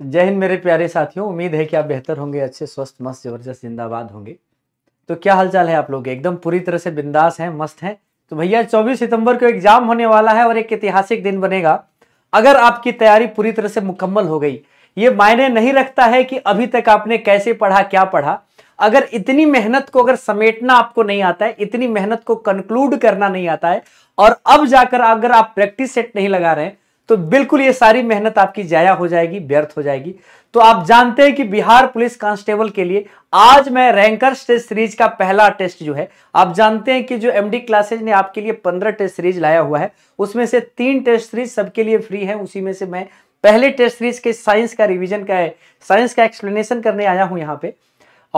जय हिंद मेरे प्यारे साथियों उम्मीद है कि आप बेहतर होंगे अच्छे स्वस्थ मस्त जबरदस्त जिंदाबाद होंगे तो क्या हालचाल है आप लोग एकदम पूरी तरह से बिंदास हैं मस्त हैं तो भैया 24 सितंबर को एग्जाम होने वाला है और एक ऐतिहासिक दिन बनेगा अगर आपकी तैयारी पूरी तरह से मुकम्मल हो गई ये मायने नहीं रखता है कि अभी तक आपने कैसे पढ़ा क्या पढ़ा अगर इतनी मेहनत को अगर समेटना आपको नहीं आता है इतनी मेहनत को कंक्लूड करना नहीं आता है और अब जाकर अगर आप प्रैक्टिस सेट नहीं लगा रहे हैं तो बिल्कुल ये सारी मेहनत आपकी जाया हो जाएगी व्यर्थ हो जाएगी तो आप जानते हैं कि बिहार पुलिस कांस्टेबल के लिए आज मैं रैंकर टेस्ट सीरीज का पहला टेस्ट जो है आप जानते हैं कि जो एमडी क्लासेज ने आपके लिए पंद्रह टेस्ट सीरीज लाया हुआ है उसमें से तीन टेस्ट सीरीज सबके लिए फ्री है उसी में से मैं पहले टेस्ट सीरीज के साइंस का रिविजन का साइंस का एक्सप्लेनेशन करने आया हूं यहाँ पे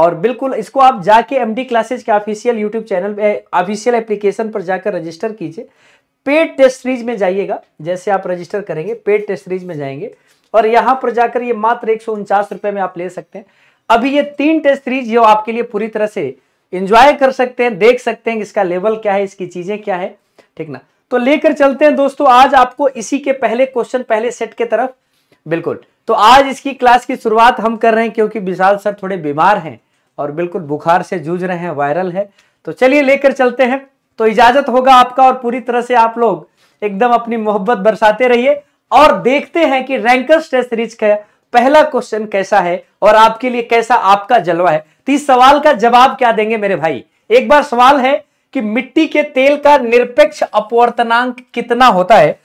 और बिल्कुल इसको आप जाके एमडी क्लासेज के official YouTube channel official application पर जाकर रजिस्टर कीजिए पेड टेस्ट सीरीज में जाइएगा जैसे आप रजिस्टर करेंगे पेड टेस्ट सीरीज में जाएंगे और यहां पर जाकर ये मात्र एक रुपए में आप ले सकते हैं अभी ये तीन टेस्ट सीरीज जो आपके लिए पूरी तरह से इंजॉय कर सकते हैं देख सकते हैं इसका लेवल क्या है इसकी चीजें क्या है ठीक ना तो लेकर चलते हैं दोस्तों आज आपको इसी के पहले क्वेश्चन पहले सेट के तरफ बिल्कुल तो आज इसकी क्लास की शुरुआत हम कर रहे हैं क्योंकि विशाल सर थोड़े बीमार हैं और बिल्कुल बुखार से जूझ रहे हैं वायरल है तो चलिए लेकर चलते हैं तो इजाजत होगा आपका और पूरी तरह से आप लोग एकदम अपनी मोहब्बत बरसाते रहिए और देखते हैं कि रैंकर्स टेस्ट सीरीज का पहला क्वेश्चन कैसा है और आपके लिए कैसा आपका जलवा है तो इस सवाल का जवाब क्या देंगे मेरे भाई एक बार सवाल है कि मिट्टी के तेल का निरपेक्ष अपवर्तनांक कितना होता है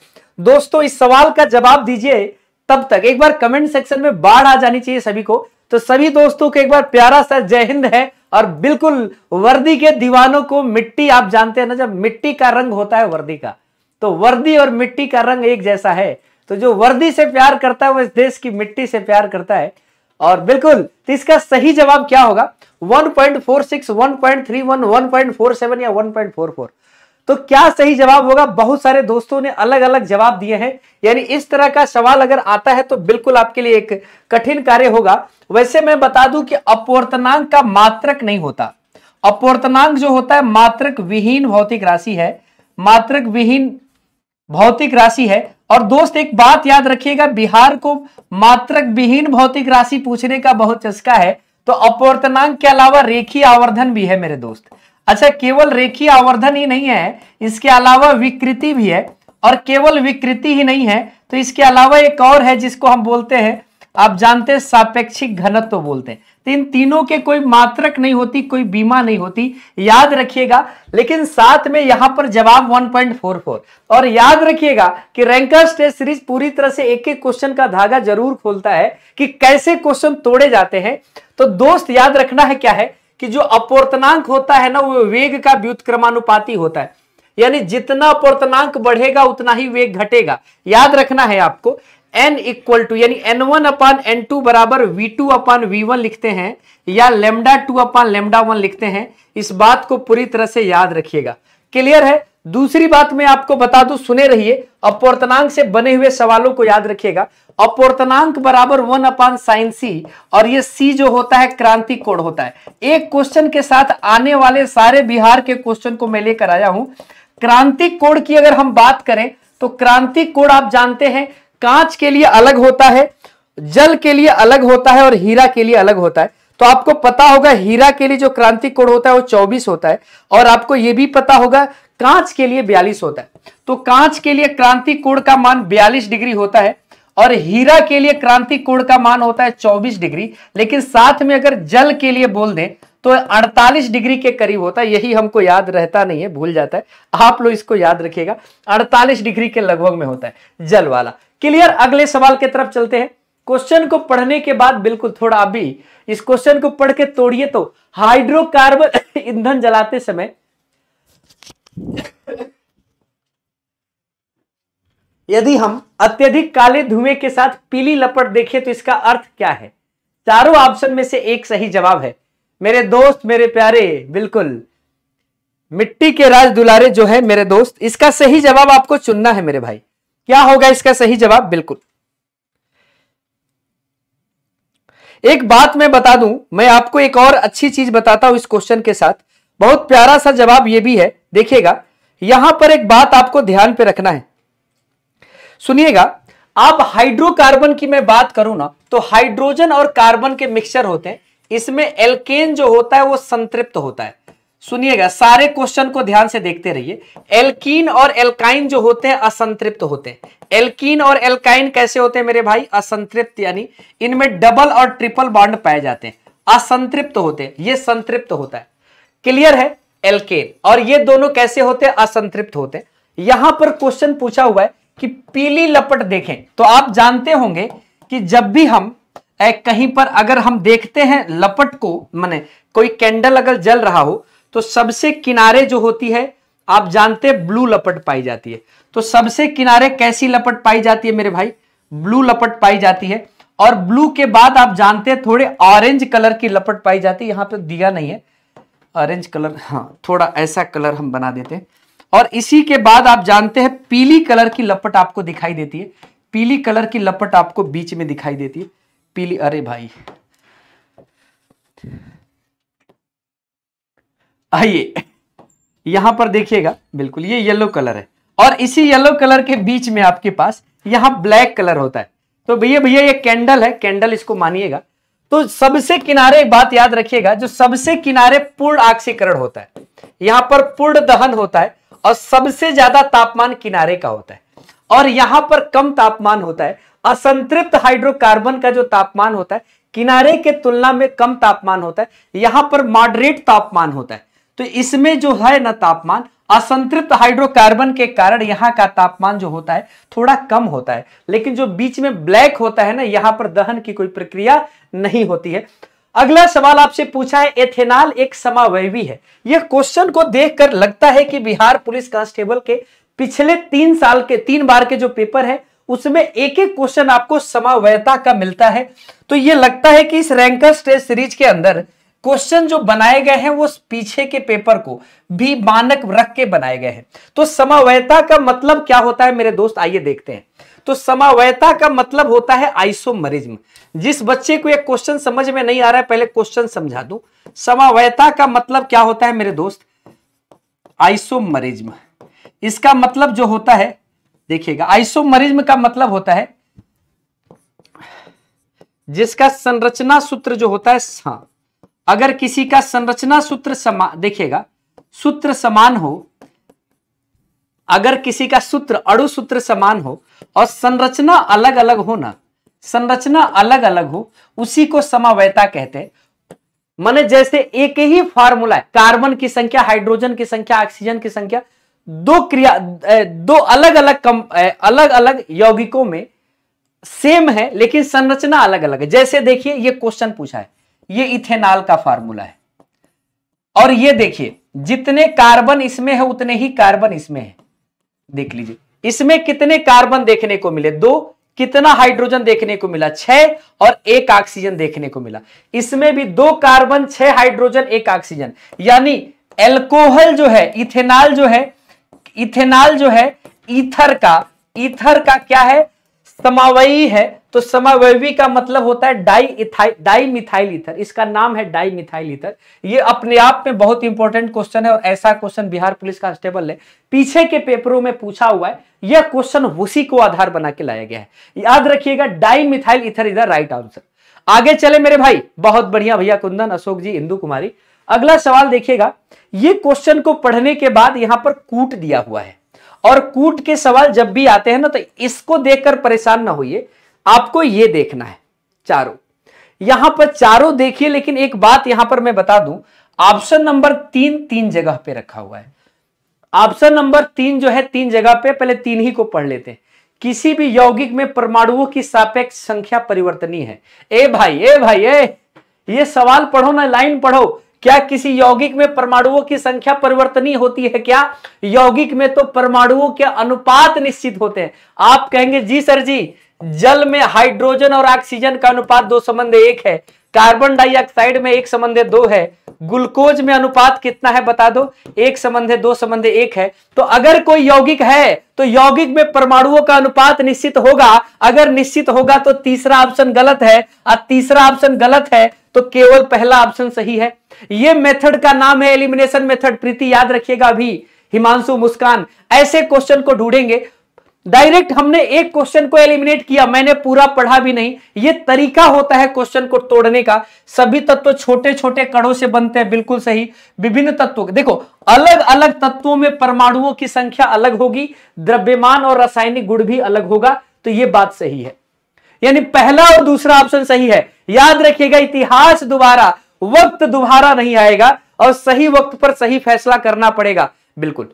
दोस्तों इस सवाल का जवाब दीजिए तब तक एक बार कमेंट सेक्शन में बाढ़ आ जानी चाहिए सभी को तो सभी दोस्तों को एक बार प्यारा सा जय हिंद है और बिल्कुल वर्दी के दीवानों को मिट्टी आप जानते हैं ना जब मिट्टी का रंग होता है वर्दी का तो वर्दी और मिट्टी का रंग एक जैसा है तो जो वर्दी से प्यार करता है वो इस देश की मिट्टी से प्यार करता है और बिल्कुल तो इसका सही जवाब क्या होगा 1.46, 1.31, 1.47 या 1.44 तो क्या सही जवाब होगा बहुत सारे दोस्तों ने अलग अलग जवाब दिए हैं यानी इस तरह का सवाल अगर आता है तो बिल्कुल आपके लिए एक कठिन कार्य होगा वैसे मैं बता दूं कि अपवर्तनांक का मात्रक नहीं होता अपवर्तनांक जो होता है मात्रक विहीन भौतिक राशि है मात्रक विहीन भौतिक राशि है और दोस्त एक बात याद रखिएगा बिहार को मात्रक विहीन भौतिक राशि पूछने का बहुत चस्का है तो अपवर्तनांक के अलावा रेखी आवर्धन भी है मेरे दोस्त अच्छा केवल रेखीय आवर्धन ही नहीं है इसके अलावा विकृति भी है और केवल विकृति ही नहीं है तो इसके अलावा एक और है जिसको हम बोलते हैं आप जानते हैं सापेक्षिक घनत्व तो बोलते हैं तो इन तीनों के कोई मात्रक नहीं होती कोई बीमा नहीं होती याद रखिएगा लेकिन साथ में यहां पर जवाब 1.44 और याद रखिएगा कि रैंकर्स स्टेज सीरीज पूरी तरह से एक एक क्वेश्चन का धागा जरूर खोलता है कि कैसे क्वेश्चन तोड़े जाते हैं तो दोस्त याद रखना है क्या है कि जो अपवर्तनांक होता है ना वो वेग का व्युतक्रमानुपाती होता है यानी जितना अपवर्तनांक बढ़ेगा उतना ही वेग घटेगा याद रखना है आपको n इक्वल टू यानी N one upon N two बराबर V two upon V one लिखते हैं या lambda two upon lambda one लिखते हैं इस बात को पूरी तरह से याद रखिएगा क्लियर है दूसरी बात मैं आपको बता दूं सुने रहिए अपवर्तनांक से बने हुए सवालों को याद रखिएगा अपवर्तनांक बराबर वन अपान साइन सी और ये सी जो होता है क्रांति कोड होता है एक क्वेश्चन के साथ आने वाले सारे बिहार के क्वेश्चन को मैं लेकर आया हूं क्रांति कोड की अगर हम बात करें तो क्रांति कोड आप जानते हैं कांच के लिए अलग होता है जल के लिए अलग होता है और हीरा के लिए अलग होता है तो आपको पता होगा हीरा के लिए जो क्रांतिक कोड होता है वो 24 होता है और आपको यह भी पता होगा कांच के लिए 42 होता है तो कांच के लिए क्रांतिक कोड का मान 42 डिग्री होता है और हीरा के लिए क्रांतिक कोड का मान होता है 24 डिग्री लेकिन साथ में अगर जल के लिए बोल दें तो 48 डिग्री के करीब होता है यही हमको याद रहता नहीं है भूल जाता है आप लोग इसको याद रखिएगा 48 डिग्री के लगभग में होता है जल वाला क्लियर अगले सवाल की तरफ चलते हैं क्वेश्चन को पढ़ने के बाद बिल्कुल थोड़ा अभी इस क्वेश्चन को पढ़ के तोड़िए तो हाइड्रोकार्बन ईंधन जलाते समय यदि हम अत्यधिक काले धुएं के साथ पीली लपट देखें तो इसका अर्थ क्या है चारों ऑप्शन में से एक सही जवाब है मेरे दोस्त मेरे प्यारे बिल्कुल मिट्टी के राज दुलारे जो है मेरे दोस्त इसका सही जवाब आपको चुनना है मेरे भाई क्या होगा इसका सही जवाब बिल्कुल एक बात मैं बता दूं मैं आपको एक और अच्छी चीज बताता हूं इस क्वेश्चन के साथ बहुत प्यारा सा जवाब यह भी है देखिएगा यहां पर एक बात आपको ध्यान पे रखना है सुनिएगा आप हाइड्रोकार्बन की मैं बात करूं ना तो हाइड्रोजन और कार्बन के मिक्सचर होते हैं इसमें एल्केन जो होता है वो संतृप्त होता है सुनिएगा सारे क्वेश्चन को ध्यान से देखते रहिए एल्कीन और एल्काइन जो होते हैं असंतृप्त होते हैं एल्कीन और एल्काइन कैसे होते हैं मेरे भाई असंतृप्त यानी इनमें डबल और ट्रिपल बॉन्ड पाए जाते हैं असंतृप्त होते हैं ये संतृप्त होता है क्लियर है एल्केन और ये दोनों कैसे होते हैं असंतृप्त होते हैं यहां पर क्वेश्चन पूछा हुआ है कि पीली लपट देखें तो आप जानते होंगे कि जब भी हम कहीं पर अगर हम देखते हैं लपट को मैंने कोई कैंडल अगर जल रहा हो तो सबसे किनारे जो होती है आप जानते हैं ब्लू लपट पाई जाती है तो सबसे किनारे कैसी लपट पाई जाती है मेरे भाई ब्लू लपट पाई जाती है और ब्लू के बाद आप जानते हैं थोड़े ऑरेंज कलर की लपट पाई जाती है यहां पर दिया नहीं है ऑरेंज कलर हाँ थोड़ा ऐसा कलर हम बना देते हैं और इसी के बाद आप जानते हैं पीली कलर की लपट आपको दिखाई देती है पीली कलर की लपट आपको बीच में दिखाई देती है पीली अरे भाई आइए यहां पर देखिएगा बिल्कुल ये येलो कलर है और इसी येलो कलर के बीच में आपके पास यहाँ ब्लैक कलर होता है तो भैया भैया ये कैंडल है कैंडल इसको मानिएगा तो सबसे किनारे एक बात याद रखिएगा जो सबसे किनारे पूर्ण आक्सीकरण होता है यहां पर पूर्ण दहन होता है और सबसे ज्यादा तापमान किनारे का होता है और यहां पर कम तापमान होता है असंतृप्त हाइड्रोकार्बन का जो तापमान होता है किनारे के तुलना में कम तापमान होता है यहां पर मॉडरेट तापमान होता है तो इसमें जो है ना तापमान असंतृप्त हाइड्रोकार्बन के कारण यहां का तापमान जो होता है थोड़ा कम होता है लेकिन जो बीच में ब्लैक होता है ना यहां पर दहन की कोई प्रक्रिया नहीं होती है अगला सवाल आपसे पूछा है एथेनॉल एक समावयवी है यह क्वेश्चन को देखकर लगता है कि बिहार पुलिस कांस्टेबल के पिछले तीन साल के तीन बार के जो पेपर है उसमें एक एक क्वेश्चन आपको समावयता का मिलता है तो यह लगता है कि इस रैंकर स्टेज सीरीज के अंदर क्वेश्चन जो बनाए गए हैं वो पीछे के पेपर को भी मानक रख के बनाए गए हैं तो समावयता का मतलब क्या होता है मेरे दोस्त आइए देखते हैं तो समावयता का मतलब होता है आइसोमरिज्म जिस बच्चे को यह क्वेश्चन समझ में नहीं आ रहा है पहले क्वेश्चन समझा दो समावयता का मतलब क्या होता है मेरे दोस्त आइसोमरिज्म इसका मतलब जो होता है देखिएगा आइसोमरिज्म का मतलब होता है जिसका संरचना सूत्र जो होता है अगर किसी का संरचना सूत्र समान देखिएगा सूत्र समान हो अगर किसी का सूत्र अड़ु सूत्र समान हो और संरचना अलग अलग हो ना संरचना अलग अलग हो उसी को समावयता कहते हैं माने जैसे एक ही फार्मूला है कार्बन की संख्या हाइड्रोजन की संख्या ऑक्सीजन की संख्या दो क्रिया दो अलग अलग कम अलग अलग यौगिकों में सेम है लेकिन संरचना अलग अलग है जैसे देखिए ये क्वेश्चन पूछा है ये इथेनॉल का फार्मूला है और ये देखिए जितने कार्बन इसमें है उतने ही कार्बन इसमें है देख लीजिए इसमें कितने कार्बन देखने को मिले दो कितना हाइड्रोजन देखने को मिला छह और एक ऑक्सीजन देखने को मिला इसमें भी दो कार्बन छह हाइड्रोजन एक ऑक्सीजन यानी एल्कोहल जो है इथेनॉल जो है इथेनॉल जो है ईथर का ईथर का क्या है समावयी है तो समावयवी का मतलब होता है diethyl dimethyl ether इसका नाम है डाई मिथाइल इथर ये अपने आप में बहुत इंपॉर्टेंट क्वेश्चन है और ऐसा क्वेश्चन बिहार पुलिस कांस्टेबल ने पीछे के पेपरों में पूछा हुआ है यह क्वेश्चन उसी को आधार बना के लाया गया है याद रखिएगा डाई मिथाइल इथर इधर राइट आंसर आगे चले मेरे भाई बहुत बढ़िया भैया कुंदन अशोक जी इंदू कुमारी अगला सवाल देखिएगा ये क्वेश्चन को पढ़ने के बाद यहां पर कूट दिया हुआ है और कूट के सवाल जब भी आते हैं ना तो इसको देखकर परेशान ना होइए आपको ये देखना है चारों यहां पर चारों देखिए लेकिन एक बात यहां पर मैं बता दूं ऑप्शन नंबर तीन तीन जगह पे रखा हुआ है ऑप्शन नंबर तीन जो है तीन जगह पे पहले तीन ही को पढ़ लेते हैं किसी भी यौगिक में परमाणुओं की सापेक्ष संख्या परिवर्तनीय है ए भाई ए भाई ए ये सवाल पढ़ो ना लाइन पढ़ो क्या किसी यौगिक में परमाणुओं की संख्या परिवर्तनी होती है क्या यौगिक में तो परमाणुओं के अनुपात निश्चित होते हैं आप कहेंगे जी सर जी जल में हाइड्रोजन और ऑक्सीजन का अनुपात दो संबंध एक है कार्बन डाइऑक्साइड में एक संबंध दो है ग्लूकोज में अनुपात कितना है बता दो एक संबंध दो संबंध एक है तो अगर कोई यौगिक है तो यौगिक में परमाणुओं का अनुपात निश्चित होगा अगर निश्चित होगा तो तीसरा ऑप्शन गलत है और तीसरा ऑप्शन गलत है तो केवल पहला ऑप्शन सही है यह मेथड का नाम है एलिमिनेशन मेथड प्रीति याद रखिएगा अभी हिमांशु मुस्कान ऐसे क्वेश्चन को ढूंढेंगे डायरेक्ट हमने एक क्वेश्चन को एलिमिनेट किया मैंने पूरा पढ़ा भी नहीं ये तरीका होता है क्वेश्चन को तोड़ने का सभी तत्व छोटे छोटे कणों से बनते हैं बिल्कुल सही विभिन्न तत्वों के देखो अलग अलग तत्वों में परमाणुओं की संख्या अलग होगी द्रव्यमान और रासायनिक गुण भी अलग होगा तो ये बात सही है यानी पहला और दूसरा ऑप्शन सही है याद रखिएगा इतिहास दोबारा वक्त दोबारा नहीं आएगा और सही वक्त पर सही फैसला करना पड़ेगा बिल्कुल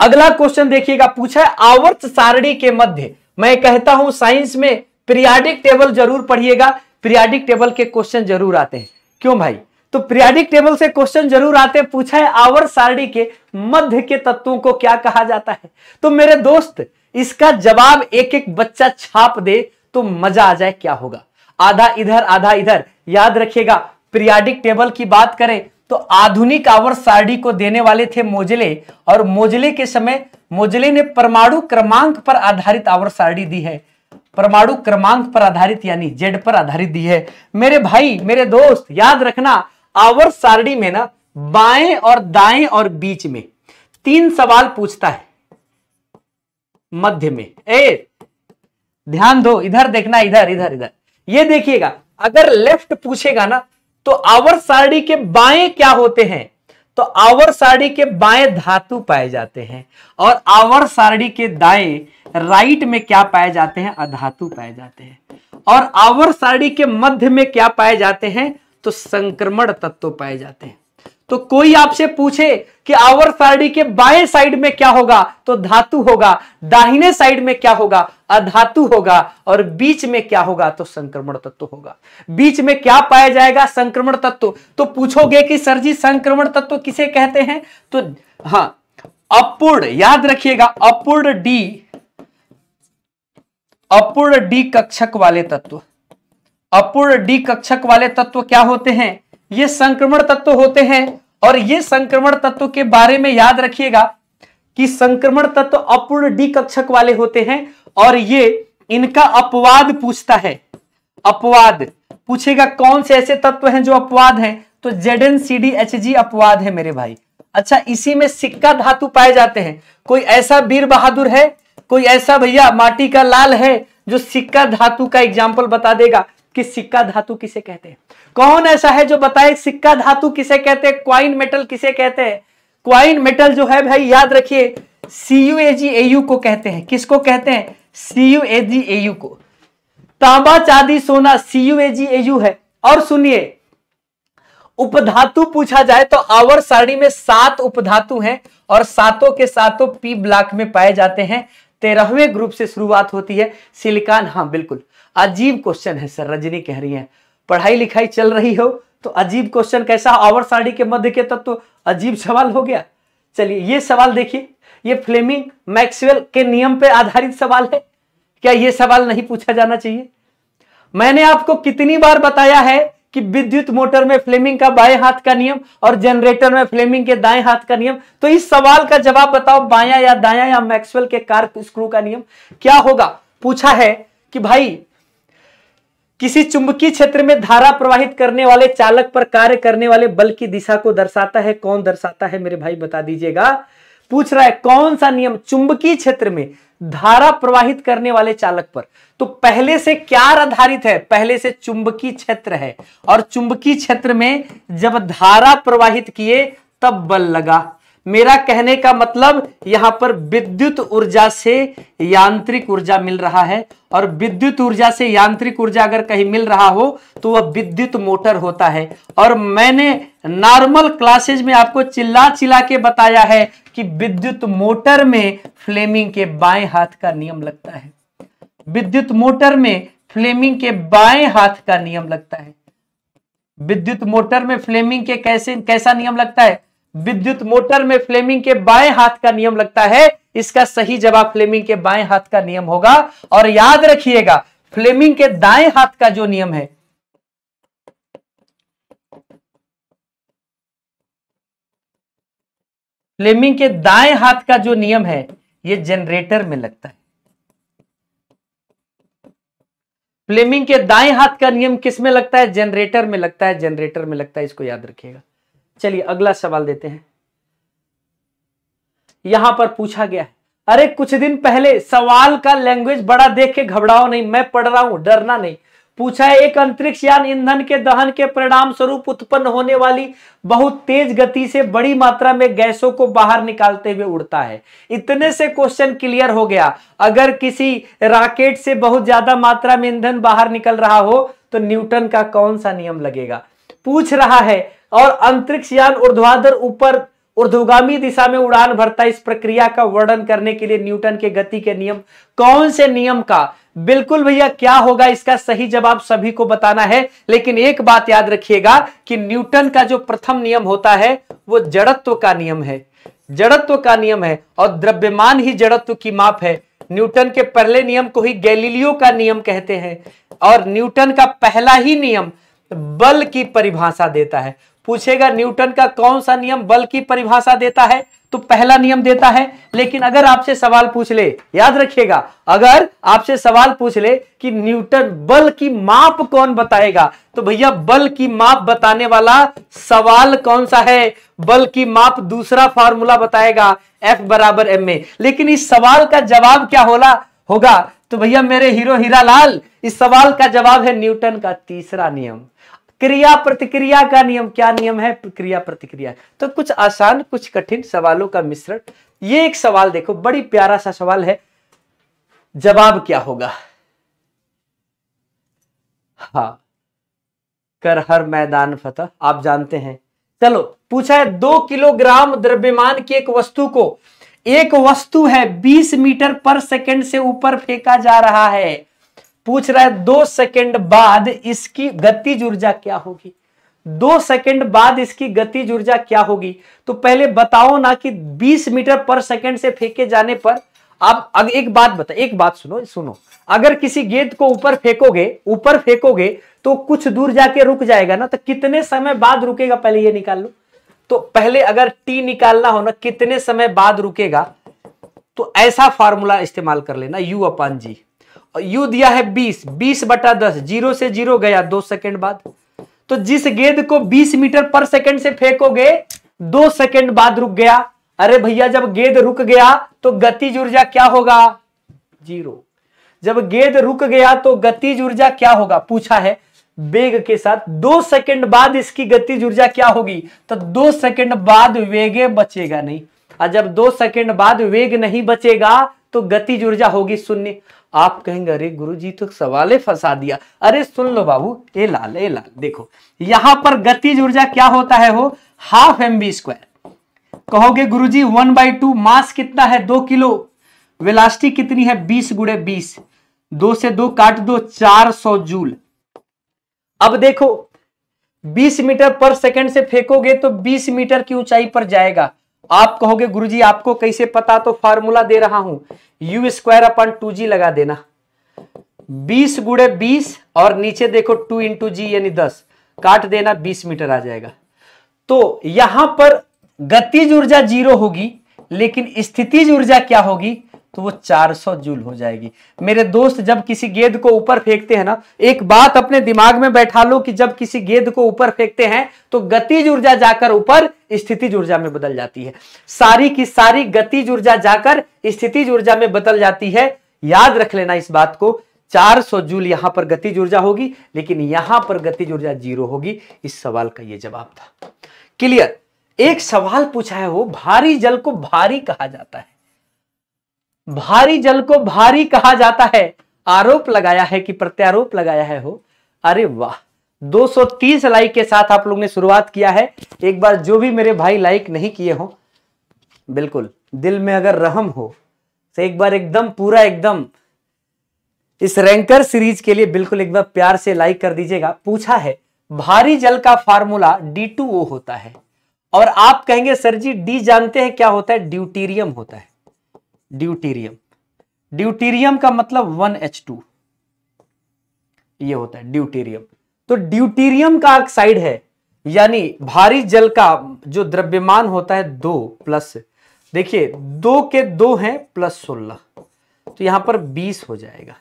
अगला क्वेश्चन देखिएगा पूछा है आवर्त सारणी के मध्य मैं कहता हूं साइंस में पीरियाडिक टेबल जरूर पढ़िएगा पीरियाडिक टेबल के क्वेश्चन जरूर आते हैं क्यों भाई तो पीरियाडिक टेबल से क्वेश्चन जरूर आते हैं पूछा है आवर्त सारणी के मध्य के तत्वों को क्या कहा जाता है तो मेरे दोस्त इसका जवाब एक एक बच्चा छाप दे तो मजा आ जाए क्या होगा आधा इधर आधा इधर याद रखिएगा पीरियाडिक टेबल की बात करें तो आधुनिक आवर सारणी को देने वाले थे मोजले और मोजले के समय मोजले ने परमाणु क्रमांक पर आधारित आवर सारणी दी है परमाणु क्रमांक पर आधारित यानी जेड पर आधारित दी है मेरे भाई मेरे दोस्त याद रखना आवर सारणी में ना बाएं और दाएं और बीच में तीन सवाल पूछता है मध्य में ए ध्यान दो इधर देखना इधर इधर इधर ये देखिएगा अगर लेफ्ट पूछेगा ना तो आवर साड़ी के बाएं क्या होते हैं तो आवर साड़ी के बाएं धातु पाए जाते हैं और आवर साड़ी के दाएं राइट में क्या पाए जाते हैं अधातु पाए जाते हैं और आवर साड़ी के मध्य में क्या पाए जाते हैं तो संक्रमण तत्व पाए जाते हैं तो कोई आपसे पूछे कि आवर सारणी के बाएं साइड में क्या होगा तो धातु होगा दाहिने साइड में क्या होगा अधातु होगा और बीच में क्या होगा तो संक्रमण तत्व होगा बीच में क्या पाया जाएगा संक्रमण तत्व तो पूछोगे कि सर जी संक्रमण तत्व किसे कहते हैं तो हाँ अपूर्ण याद रखिएगा अपूर्ण डी अपूर्ण डी कक्षक वाले तत्व अपूर्ण डी कक्षक वाले तत्व क्या होते हैं ये संक्रमण तत्व होते हैं और ये संक्रमण तत्व के बारे में याद रखिएगा कि संक्रमण तत्व अपूर्ण डी कक्षक वाले होते हैं और ये इनका अपवाद पूछता है अपवाद पूछेगा कौन से ऐसे तत्व हैं जो अपवाद हैं तो Z N C D H G अपवाद है मेरे भाई अच्छा इसी में सिक्का धातु पाए जाते हैं कोई ऐसा वीर बहादुर है कोई ऐसा भैया माटी का लाल है जो सिक्का धातु का एग्जाम्पल बता देगा कि सिक्का धातु किसे कहते हैं कौन ऐसा है जो बताए सिक्का धातु किसे कहते हैं क्वाइन मेटल किसे कहते हैं क्वाइन मेटल जो है भाई याद रखिए सी यू ए जी को कहते हैं किसको कहते हैं सी यू ए जी को तांबा चांदी सोना सी यू ए जी है और सुनिए उपधातु पूछा जाए तो आवर सारणी में सात उपधातु हैं और सातों के सातों पी ब्लॉक में पाए जाते हैं तेरहवें ग्रुप से शुरुआत होती है सिलिकॉन हाँ बिल्कुल अजीब क्वेश्चन है सर रजनी कह रही है पढ़ाई लिखाई चल रही हो तो अजीब क्वेश्चन कैसा आवर साड़ी के मध्य के तत्व तो अजीब सवाल हो गया चलिए ये सवाल देखिए ये फ्लेमिंग मैक्सवेल के नियम पे आधारित सवाल है क्या ये सवाल नहीं पूछा जाना चाहिए मैंने आपको कितनी बार बताया है कि विद्युत मोटर में फ्लेमिंग का बाएं हाथ का नियम और जनरेटर में फ्लेमिंग के दाएं हाथ का नियम तो इस सवाल का जवाब बताओ बाया या दाया या मैक्सवेल के कार स्क्रू का नियम क्या होगा पूछा है कि भाई किसी चुंबकीय क्षेत्र में धारा प्रवाहित करने वाले चालक पर कार्य करने वाले बल की दिशा को दर्शाता है कौन दर्शाता है मेरे भाई बता दीजिएगा पूछ रहा है कौन सा नियम चुंबकीय क्षेत्र में धारा प्रवाहित करने वाले चालक पर तो पहले से क्या आधारित है पहले से चुंबकीय क्षेत्र है और चुंबकीय क्षेत्र में जब धारा प्रवाहित किए तब बल लगा मेरा कहने का मतलब यहां पर विद्युत ऊर्जा से यांत्रिक ऊर्जा मिल रहा है और विद्युत ऊर्जा से यांत्रिक ऊर्जा अगर कहीं मिल रहा हो तो वह विद्युत मोटर होता है और मैंने नॉर्मल क्लासेज में आपको चिल्ला चिल्ला के बताया है कि विद्युत मोटर में फ्लेमिंग के बाएं हाथ का नियम लगता है विद्युत मोटर में फ्लेमिंग के बाएं हाथ का नियम लगता है विद्युत मोटर में फ्लेमिंग के कैसे कैसा नियम लगता है विद्युत मोटर में फ्लेमिंग के बाएं हाथ का नियम लगता है इसका सही जवाब फ्लेमिंग के बाएं हाथ का नियम होगा और याद रखिएगा फ्लेमिंग के दाएं हाथ का जो नियम है फ्लेमिंग के दाएं हाथ का जो नियम है ये जनरेटर में लगता है फ्लेमिंग के दाएं हाथ का नियम किस में लगता है जनरेटर में लगता है जनरेटर में लगता है इसको याद रखिएगा चलिए अगला सवाल देते हैं यहां पर पूछा गया है अरे कुछ दिन पहले सवाल का लैंग्वेज बड़ा देख के घबराओ नहीं मैं पढ़ रहा हूं डरना नहीं पूछा है एक अंतरिक्ष यान ईंधन के दहन के परिणाम स्वरूप उत्पन्न होने वाली बहुत तेज गति से बड़ी मात्रा में गैसों को बाहर निकालते हुए उड़ता है इतने से क्वेश्चन क्लियर हो गया अगर किसी रॉकेट से बहुत ज्यादा मात्रा में ईंधन बाहर निकल रहा हो तो न्यूटन का कौन सा नियम लगेगा पूछ रहा है और अंतरिक्ष यान ऊर्ध्वाधर ऊपर ऊर्ध्वगामी दिशा में उड़ान भरता इस प्रक्रिया का वर्णन करने के लिए न्यूटन के गति के नियम कौन से नियम का बिल्कुल भैया क्या होगा इसका सही जवाब सभी को बताना है लेकिन एक बात याद रखिएगा कि न्यूटन का जो प्रथम नियम होता है वो जड़त्व का नियम है जड़त्व का नियम है और द्रव्यमान ही जड़त्व की माप है न्यूटन के पहले नियम को ही गैलीलियो का नियम कहते हैं और न्यूटन का पहला ही नियम बल की परिभाषा देता है पूछेगा न्यूटन का कौन सा नियम बल की परिभाषा देता है तो पहला नियम देता है लेकिन अगर आपसे सवाल पूछ ले याद रखिएगा अगर आपसे सवाल पूछ ले कि न्यूटन बल की माप कौन बताएगा तो भैया बल की माप बताने वाला सवाल कौन सा है बल की माप दूसरा फॉर्मूला बताएगा एफ बराबर एम ए लेकिन इस सवाल का जवाब क्या होला होगा तो भैया मेरे हीरो हीरा लाल इस सवाल का जवाब है न्यूटन का तीसरा नियम क्रिया प्रतिक्रिया का नियम क्या नियम है क्रिया प्रतिक्रिया तो कुछ आसान कुछ कठिन सवालों का मिश्रण ये एक सवाल देखो बड़ी प्यारा सा सवाल है जवाब क्या होगा हा कर हर मैदान फतह आप जानते हैं चलो पूछा है दो किलोग्राम द्रव्यमान की एक वस्तु को एक वस्तु है बीस मीटर पर सेकंड से ऊपर फेंका जा रहा है पूछ रहा है दो सेकंड बाद इसकी गतिज ऊर्जा क्या होगी दो सेकंड बाद इसकी गतिज ऊर्जा क्या होगी तो पहले बताओ ना कि 20 मीटर पर सेकंड से फेंके जाने पर आप अग, एक बात बता एक बात सुनो सुनो अगर किसी गेंद को ऊपर फेंकोगे ऊपर फेंकोगे तो कुछ दूर जाके रुक जाएगा ना तो कितने समय बाद रुकेगा पहले ये निकाल लो तो पहले अगर टी निकालना हो ना कितने समय बाद रुकेगा तो ऐसा फॉर्मूला इस्तेमाल कर लेना यू अपान जी यू दिया है बीस बीस बटा दस जीरो से जीरो गया दो सेकेंड बाद तो जिस गेंद को बीस मीटर पर सेकेंड से फेंकोगे दो सेकेंड बाद रुक गया अरे भैया जब गेंद रुक गया तो गतिज ऊर्जा क्या होगा जीरो जब गेंद रुक गया तो गतिज ऊर्जा क्या होगा पूछा है वेग के साथ दो सेकंड बाद इसकी गतिज ऊर्जा क्या होगी तो दो सेकंड बाद वेगे बचेगा नहीं और जब दो सेकंड बाद वेग नहीं बचेगा तो गतिज ऊर्जा होगी शून्य आप कहेंगे अरे गुरु जी तो सवाल फंसा दिया अरे सुन लो बाबू ए लाल ए लाल देखो यहां पर गतिज ऊर्जा क्या होता है वो हाफ एम बी स्क्वायर कहोगे गुरु जी वन बाई टू मास कितना है दो किलो वेलास्टी कितनी है बीस गुड़े बीस दो से दो काट दो चार सौ जूल अब देखो बीस मीटर पर सेकंड से फेंकोगे तो बीस मीटर की ऊंचाई पर जाएगा आप कहोगे गुरुजी आपको कैसे पता तो फार्मूला दे रहा हूं U square upon two G लगा देना बीस गुड़े बीस और नीचे देखो टू इंटू जी यानी दस काट देना बीस मीटर आ जाएगा तो यहां पर गतिज ऊर्जा जीरो होगी लेकिन स्थितिज ऊर्जा क्या होगी तो वो 400 जूल हो जाएगी मेरे दोस्त जब किसी गेंद को ऊपर फेंकते हैं ना एक बात अपने दिमाग में बैठा लो कि जब किसी गेंद को ऊपर फेंकते हैं तो गतिज ऊर्जा जाकर ऊपर स्थिति ऊर्जा में बदल जाती है सारी की सारी गतिज ऊर्जा जाकर स्थिति ऊर्जा में बदल जाती है याद रख लेना इस बात को 400 जूल यहां पर गतिज ऊर्जा होगी लेकिन यहां पर गतिज ऊर्जा जीरो होगी इस सवाल का यह जवाब था क्लियर एक सवाल पूछा है वो भारी जल को भारी कहा जाता है भारी जल को भारी कहा जाता है आरोप लगाया है कि प्रत्यारोप लगाया है हो अरे वाह 230 लाइक के साथ आप लोग ने शुरुआत किया है एक बार जो भी मेरे भाई लाइक नहीं किए हो बिल्कुल दिल में अगर रहम हो तो एक बार एकदम पूरा एकदम इस रैंकर सीरीज के लिए बिल्कुल एक बार प्यार से लाइक कर दीजिएगा पूछा है भारी जल का फार्मूला डी होता है और आप कहेंगे सर जी डी जानते हैं क्या होता है ड्यूटीरियम होता है ड्यूटीरियम ड्यूटीरियम का मतलब वन एच टू ये होता है ड्यूटीरियम तो ड्यूटीरियम का ऑक्साइड है यानी भारी जल का जो द्रव्यमान होता है दो प्लस देखिए दो के दो हैं प्लस सोलह तो यहां पर बीस हो जाएगा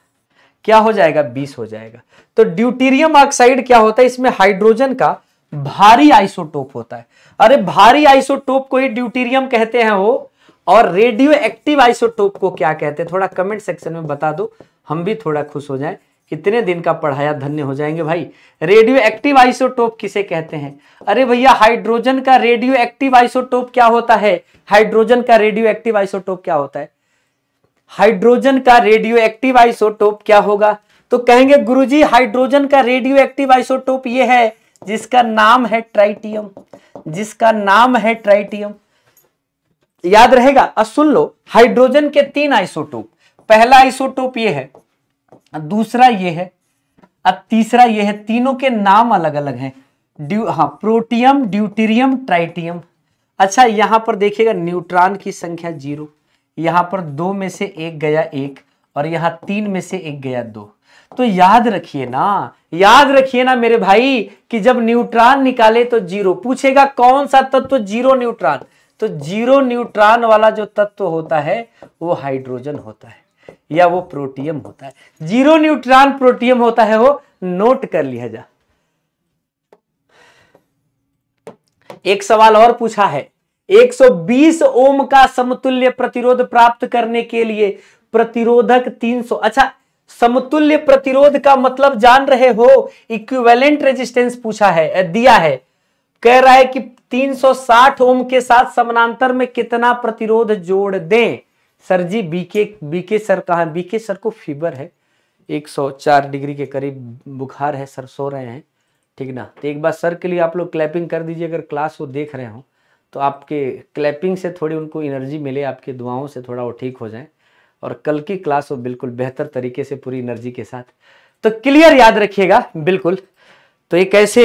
क्या हो जाएगा बीस हो जाएगा तो ड्यूटीरियम ऑक्साइड क्या होता है इसमें हाइड्रोजन का भारी आइसोटोप होता है अरे भारी आइसोटोप को ही ड्यूटीरियम कहते हैं वो और रेडियो एक्टिव आइसोटोप को क्या कहते हैं थोड़ा कमेंट सेक्शन में बता दो हम भी थोड़ा खुश हो जाए कितने दिन का पढ़ाया धन्य हो जाएंगे भाई रेडियो एक्टिव आइसोटोप किसे कहते हैं अरे भैया हाइड्रोजन का रेडियो एक्टिव आइसोटोप क्या होता है हाइड्रोजन का रेडियो एक्टिव आइसोटोप क्या होता है हाइड्रोजन का रेडियो एक्टिव आइसोटोप क्या होगा तो कहेंगे गुरुजी हाइड्रोजन का रेडियो एक्टिव आइसोटोप ये है जिसका नाम है ट्राइटियम जिसका नाम है ट्राइटियम याद रहेगा अब सुन लो हाइड्रोजन के तीन आइसोटोप पहला आइसोटोप ये है दूसरा ये है अब तीसरा ये है तीनों के नाम अलग अलग हैं ड्यू हाँ प्रोटियम ड्यूटीरियम ट्राइटियम अच्छा यहां पर देखिएगा न्यूट्रॉन की संख्या जीरो यहां पर दो में से एक गया एक और यहां तीन में से एक गया दो तो याद रखिए ना याद रखिए ना मेरे भाई कि जब न्यूट्रॉन निकाले तो जीरो पूछेगा कौन सा तत्व तो जीरो न्यूट्रॉन तो जीरो न्यूट्रॉन वाला जो तत्व होता है वो हाइड्रोजन होता है या वो प्रोटियम होता है जीरो न्यूट्रॉन प्रोटियम होता है वो नोट कर लिया जा एक सवाल और पूछा है 120 ओम का समतुल्य प्रतिरोध प्राप्त करने के लिए प्रतिरोधक 300 अच्छा समतुल्य प्रतिरोध का मतलब जान रहे हो इक्विवेलेंट रेजिस्टेंस पूछा है दिया है कह रहा है कि 360 ओम के साथ समानांतर में कितना प्रतिरोध जोड़ दें sir ji BK BK sir कहा बीके सर को फीवर है 104 डिग्री के करीब बुखार है सर सो रहे हैं ठीक ना तो एक बार सर के लिए आप लोग क्लैपिंग कर दीजिए अगर क्लास वो देख रहे हो तो आपके क्लैपिंग से थोड़ी उनको एनर्जी मिले आपके दुआओं से थोड़ा वो ठीक हो जाए और कल की क्लास वो बिल्कुल बेहतर तरीके से पूरी एनर्जी के साथ तो क्लियर याद रखिएगा बिल्कुल तो एक ऐसे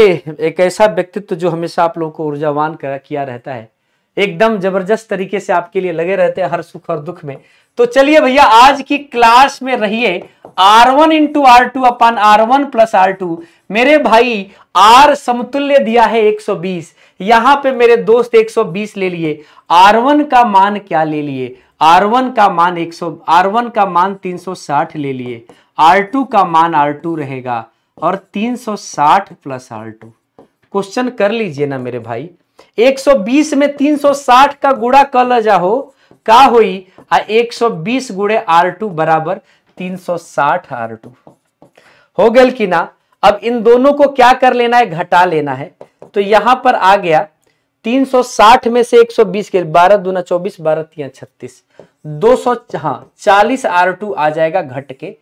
एक ऐसा व्यक्तित्व जो हमेशा आप लोगों को ऊर्जावान किया रहता है एकदम जबरदस्त तरीके से आपके लिए लगे रहते हैं हर सुख और दुख में तो चलिए भैया आज की क्लास में रहिए R one into R two upon R one plus R two मेरे भाई आर समतुल्य दिया है 120 यहां पे मेरे दोस्त 120 ले लिए आर वन का मान क्या ले लिए आर वन का मान 100 आर वन का मान 360 ले लिए आर टू का मान आर टू रहेगा और 360 प्लस आर टू क्वेश्चन कर लीजिए ना मेरे भाई 120 में 360 का गुड़ा कर ल जाओ का हाँ, एक सौ बीस गुड़े आर टू बराबर 360 आर टू हो गल कि ना अब इन दोनों को क्या कर लेना है घटा लेना है तो यहां पर आ गया 360 में से 120 के 12 दूना चौबीस बारह तीन छत्तीस दो सौ हाँ चालीस आर टू आ जाएगा घट के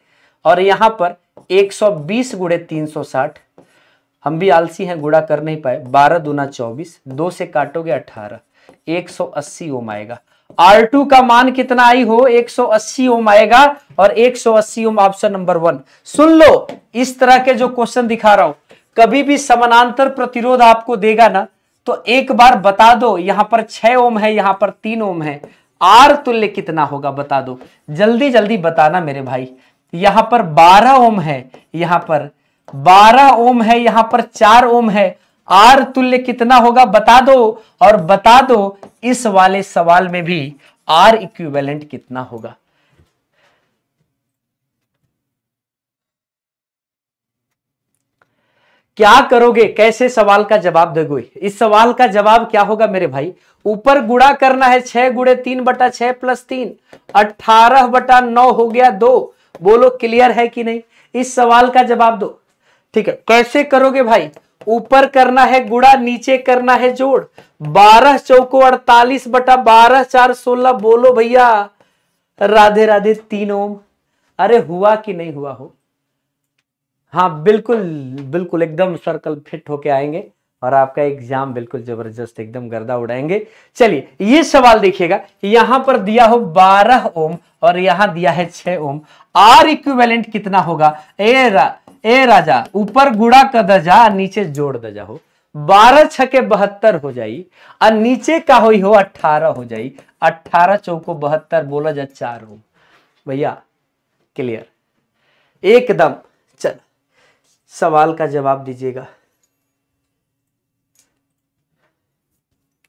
और यहां पर एक सौ बीस गुड़े तीन सौ साठ हम भी आलसी हैं गुड़ा कर नहीं पाए बारह दूना चौबीस दो से काटोगे अठारह एक सौ अस्सी ओम आएगा आर टू का मान कितना आई हो 180 ओम आएगा और 180 ओम ऑप्शन नंबर वन सुन लो इस तरह के जो क्वेश्चन दिखा रहा हूं कभी भी समानांतर प्रतिरोध आपको देगा ना तो एक बार बता दो यहां पर छह ओम है यहां पर तीन ओम है आर तुल्य कितना होगा बता दो जल्दी जल्दी बताना मेरे भाई यहां पर 12 ओम है यहां पर 12 ओम है यहां पर 4 ओम है आर तुल्य कितना होगा बता दो और बता दो इस वाले सवाल में भी आर इक्विवेलेंट कितना होगा क्या करोगे कैसे सवाल का जवाब दोगे इस सवाल का जवाब क्या होगा मेरे भाई ऊपर गुड़ा करना है छह गुड़े तीन बटा छह प्लस तीन अठारह बटा नौ हो गया दो बोलो क्लियर है कि नहीं इस सवाल का जवाब दो ठीक है कैसे करोगे भाई ऊपर करना है गुड़ा नीचे करना है जोड़ बारह चौको अड़तालीस बटा बारह चार सोलह बोलो भैया राधे राधे तीन ओम अरे हुआ कि नहीं हुआ हो हाँ बिल्कुल बिल्कुल एकदम सर्कल फिट होके आएंगे और आपका एग्जाम बिल्कुल जबरदस्त एकदम गर्दा उड़ाएंगे चलिए ये सवाल देखिएगा यहां पर दिया हो बारह ओम और यहां दिया है छह ओम आर इक्विवेलेंट कितना होगा ए रा, ए राजा ऊपर गुड़ा का दजा नीचे जोड़ दजा हो बारह छके बहत्तर हो जाई और नीचे का हो अठारह हो जाई अठारह चौको बहत्तर बोला जा चार हो भैया क्लियर एकदम चल सवाल का जवाब दीजिएगा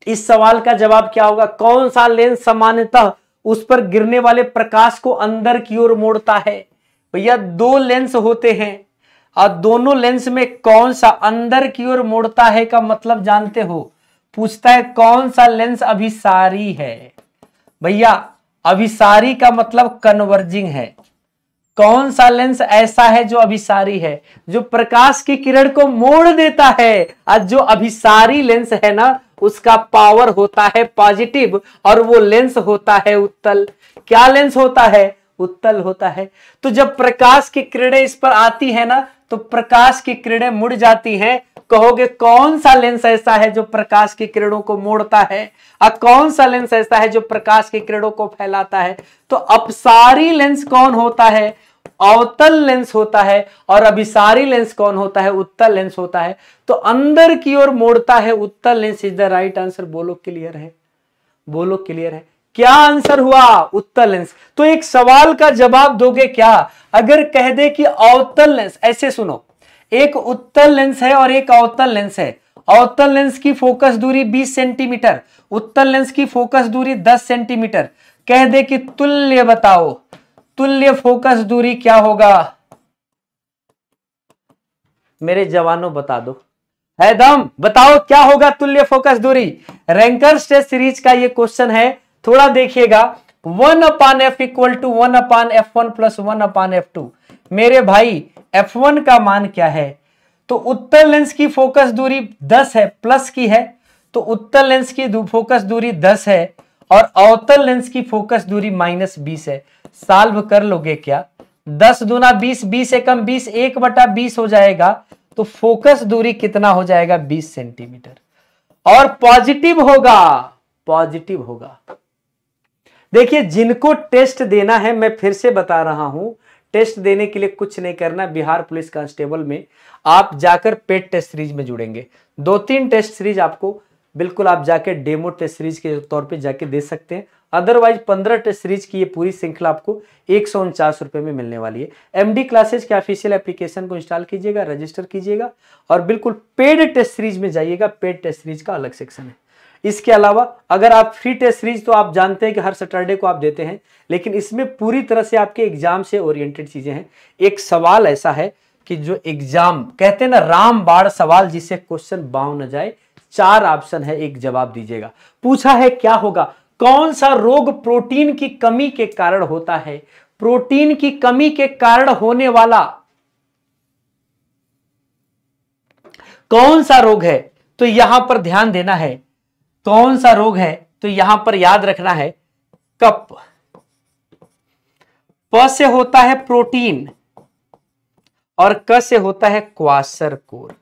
इस सवाल का जवाब क्या होगा कौन सा लेंस सामान्यतः उस पर गिरने वाले प्रकाश को अंदर की ओर मोड़ता है भैया दो लेंस होते हैं और दोनों लेंस में कौन सा अंदर की ओर मोड़ता है का मतलब जानते हो पूछता है कौन सा लेंस अभिसारी है भैया अभिसारी का मतलब कन्वर्जिंग है कौन सा लेंस ऐसा है जो अभिसारी है जो प्रकाश की किरण को मोड़ देता है आज जो अभिसारी लेंस है ना उसका पावर होता है पॉजिटिव और वो लेंस होता है उत्तल क्या लेंस होता है उत्तल होता है तो जब प्रकाश की किरणें इस पर आती है ना तो प्रकाश की किरणें मुड़ जाती हैं कहोगे कौन सा लेंस ऐसा है जो प्रकाश की किरणों को मोड़ता है और कौन सा लेंस ऐसा है जो प्रकाश की किरणों को फैलाता है तो अपसारी लेंस कौन होता है अवतल लेंस होता है और अभिसारी लेंस कौन होता है उत्तल लेंस होता है तो अंदर की ओर मोड़ता है उत्तल lens is the right answer बोलो क्लियर है बोलो क्लियर है क्या आंसर हुआ उत्तल लेंस तो एक सवाल का जवाब दोगे क्या अगर कह दे कि अवतल लेंस ऐसे सुनो एक उत्तल लेंस है और एक अवतल लेंस है अवतल लेंस की फोकस दूरी 20 सेंटीमीटर उत्तल लेंस की फोकस दूरी 10 सेंटीमीटर कह दे कि तुल्य बताओ तुल्य फोकस दूरी क्या होगा मेरे जवानों बता दो है दम बताओ क्या होगा तुल्य फोकस दूरी रैंकर टेस्ट सीरीज का ये क्वेश्चन है थोड़ा देखिएगा one upon F equal to one upon F one plus one upon F two मेरे भाई F1 का मान क्या है तो उत्तर लेंस की फोकस दूरी 10 है प्लस की है तो उत्तर लेंस की फोकस दूरी 10 है और अवतल लेंस की फोकस दूरी माइनस बीस है साल्व कर लोगे क्या दस दूना बीस बीस से कम बीस एक बटा बीस हो जाएगा तो फोकस दूरी कितना हो जाएगा बीस सेंटीमीटर और पॉजिटिव होगा पॉजिटिव होगा देखिए जिनको टेस्ट देना है मैं फिर से बता रहा हूं टेस्ट देने के लिए कुछ नहीं करना बिहार पुलिस कांस्टेबल में आप जाकर पेड टेस्ट सीरीज में जुड़ेंगे दो तीन टेस्ट सीरीज आपको बिल्कुल आप जाके डेमो टेस्ट सीरीज के तौर पे जाके दे सकते हैं अदरवाइज पंद्रह टेस्ट सीरीज की ये पूरी श्रृंखला आपको एक सौ उनचास रुपए में मिलने वाली है एमडी क्लासेज के ऑफिशियल एप्लीकेशन को इंस्टॉल कीजिएगा रजिस्टर कीजिएगा और बिल्कुल पेड टेस्ट सीरीज में जाइएगा पेड टेस्ट सीरीज का अलग सेक्शन है इसके अलावा अगर आप फ्री टेस्ट सीरीज तो आप जानते हैं कि हर सैटरडे को आप देते हैं लेकिन इसमें पूरी तरह से आपके एग्जाम से ओरिएंटेड चीज़ें हैं एक सवाल ऐसा है कि जो एग्जाम कहते हैं ना राम बाढ़ सवाल जिससे क्वेश्चन बाव न जाए चार ऑप्शन है एक जवाब दीजिएगा पूछा है क्या होगा कौन सा रोग प्रोटीन की कमी के कारण होता है प्रोटीन की कमी के कारण होने वाला कौन सा रोग है तो यहां पर ध्यान देना है कौन सा रोग है तो यहां पर याद रखना है कप प से होता है प्रोटीन और क से होता है क्वासर कोर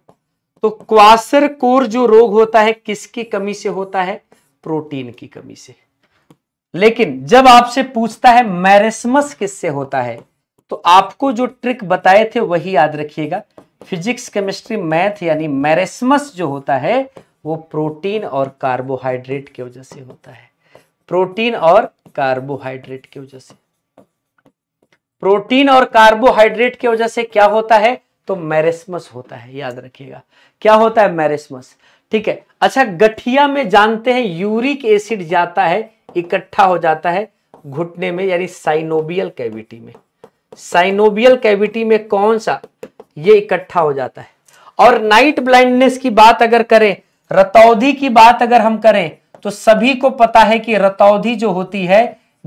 तो क्वासर कोर जो रोग होता है किसकी कमी से होता है प्रोटीन की कमी से लेकिन जब आपसे पूछता है मैरेसमस किससे होता है तो आपको जो ट्रिक बताए थे वही याद रखिएगा फिजिक्स केमिस्ट्री मैथ यानी मैरेसमस जो होता है वो प्रोटीन और कार्बोहाइड्रेट की वजह से होता है प्रोटीन और कार्बोहाइड्रेट की वजह से प्रोटीन और कार्बोहाइड्रेट की वजह से क्या होता है तो मैरेस्मस होता है याद रखिएगा क्या होता है मैरेस्मस ठीक है अच्छा गठिया में जानते हैं यूरिक एसिड जाता है इकट्ठा हो जाता है घुटने में यानी साइनोबियल कैविटी में साइनोबियल कैविटी में कौन सा ये इकट्ठा हो जाता है और नाइट ब्लाइंडनेस की बात अगर करें रतौधी की बात अगर हम करें तो सभी को पता है कि रतौधी जो होती है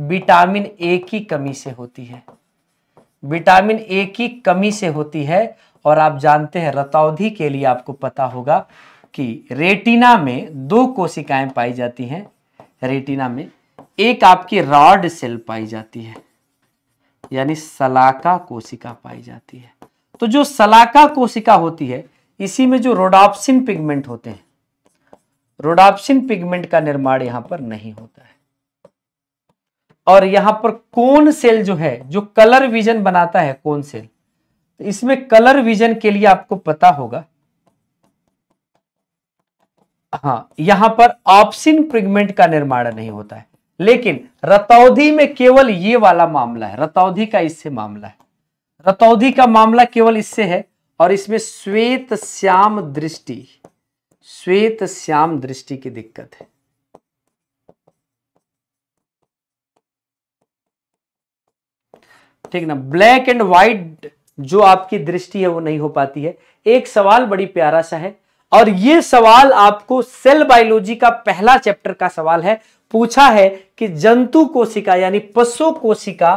विटामिन ए की कमी से होती है विटामिन ए की कमी से होती है और आप जानते हैं रतौधी के लिए आपको पता होगा कि रेटिना में दो कोशिकाएं पाई जाती हैं रेटिना में एक आपकी रॉड सेल पाई जाती है यानी सलाका कोशिका पाई जाती है तो जो सलाका कोशिका होती है इसी में जो रोडाप्सिन पिगमेंट होते हैं रोडाप्सिन पिगमेंट का निर्माण यहां पर नहीं होता है और यहां पर कौन सेल जो है जो कलर विजन बनाता है कौन सेल तो इसमें कलर विजन के लिए आपको पता होगा हाँ यहां पर ऑप्सिन पिगमेंट का निर्माण नहीं होता है लेकिन रतौधी में केवल ये वाला मामला है रतौधी का इससे मामला है रतौधी का मामला केवल इससे है और इसमें श्वेत श्याम दृष्टि श्वेत श्याम दृष्टि की दिक्कत है ठीक ना ब्लैक एंड व्हाइट जो आपकी दृष्टि है वो नहीं हो पाती है एक सवाल बड़ी प्यारा सा है और ये सवाल आपको सेल बायोलॉजी का पहला चैप्टर का सवाल है पूछा है कि जंतु कोशिका यानी पशु कोशिका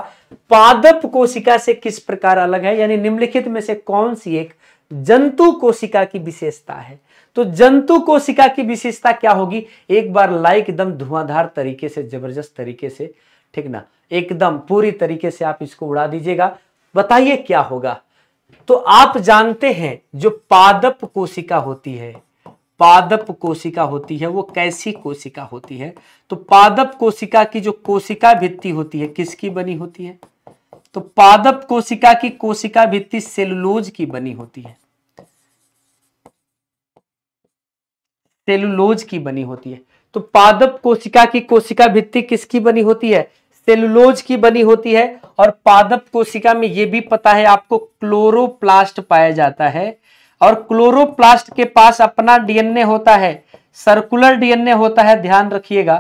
पादप कोशिका से किस प्रकार अलग है यानी निम्नलिखित में से कौन सी एक जंतु कोशिका की विशेषता है तो जंतु कोशिका की विशेषता क्या होगी एक बार लाइक एकदम धुआंधार तरीके से जबरदस्त तरीके से ठीक ना एकदम पूरी तरीके से आप इसको उड़ा दीजिएगा बताइए क्या होगा तो आप जानते हैं जो पादप कोशिका होती है पादप कोशिका होती है वो कैसी कोशिका होती है तो पादप कोशिका की जो कोशिका भित्ति होती है किसकी बनी होती है तो पादप कोशिका की कोशिका भित्ति सेलुलोज की बनी होती है सेलुलोज की बनी होती है तो पादप कोशिका की कोशिका भित्ति किसकी बनी होती है सेलुलोज की बनी होती है और पादप कोशिका में यह भी पता है आपको क्लोरोप्लास्ट पाया जाता है और क्लोरोप्लास्ट के पास अपना डीएनए होता है सर्कुलर डीएनए होता है ध्यान रखिएगा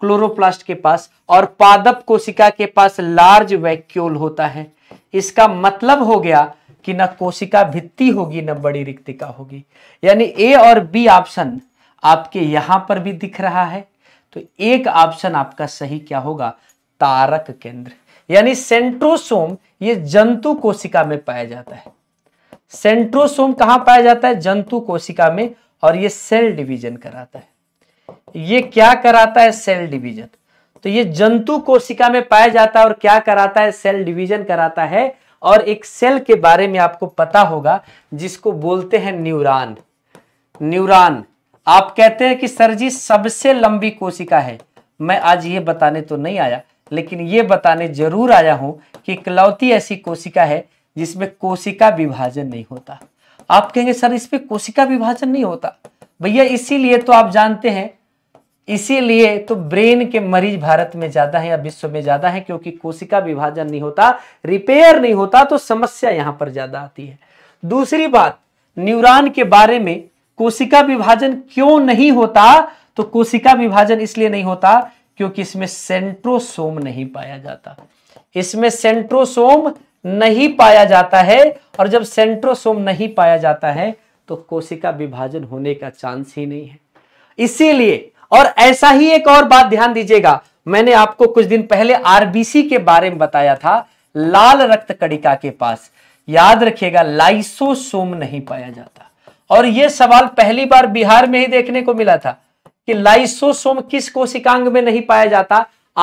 क्लोरोप्लास्ट के पास और पादप कोशिका के पास लार्ज वैक्यूल होता है इसका मतलब हो गया कि न कोशिका भित्ति होगी न बड़ी रिक्तिका होगी यानी ए और बी ऑप्शन आपके यहां पर भी दिख रहा है तो एक ऑप्शन आपका सही क्या होगा तारक केंद्र यानी सेंट्रोसोम ये जंतु कोशिका में पाया जाता है सेंट्रोसोम कहां पाया जाता है जंतु कोशिका में और ये सेल डिवीजन कराता है ये क्या कराता है सेल डिवीजन तो ये जंतु कोशिका में पाया जाता है और क्या कराता है सेल डिवीजन कराता है और एक सेल के बारे में आपको पता होगा जिसको बोलते हैं न्यूरॉन न्यूरॉन आप कहते हैं कि सर जी सबसे लंबी कोशिका है मैं आज ये बताने तो नहीं आया लेकिन ये बताने जरूर आया हूं कि इकलौती ऐसी कोशिका है जिसमें कोशिका विभाजन नहीं होता आप कहेंगे सर इसमें कोशिका विभाजन नहीं होता भैया इसीलिए तो आप जानते हैं इसीलिए तो ब्रेन के मरीज भारत में ज्यादा है या विश्व में ज्यादा है क्योंकि कोशिका विभाजन नहीं होता रिपेयर नहीं होता तो समस्या यहां पर ज्यादा आती है दूसरी बात न्यूरॉन के बारे में कोशिका विभाजन क्यों नहीं होता तो कोशिका विभाजन इसलिए नहीं होता क्योंकि इसमें सेंट्रोसोम नहीं पाया जाता इसमें सेंट्रोसोम नहीं पाया जाता है और जब सेंट्रोसोम नहीं पाया जाता है तो कोशिका विभाजन होने का चांस ही नहीं है इसीलिए और ऐसा ही एक और बात ध्यान दीजिएगा मैंने आपको कुछ दिन पहले आरबीसी के बारे में बताया था लाल रक्त कणिका के पास याद रखिएगा लाइसोसोम नहीं पाया जाता और यह सवाल पहली बार बिहार में ही देखने को मिला था कि लाइसोसोम किस कोशिकांग में नहीं पाया जाता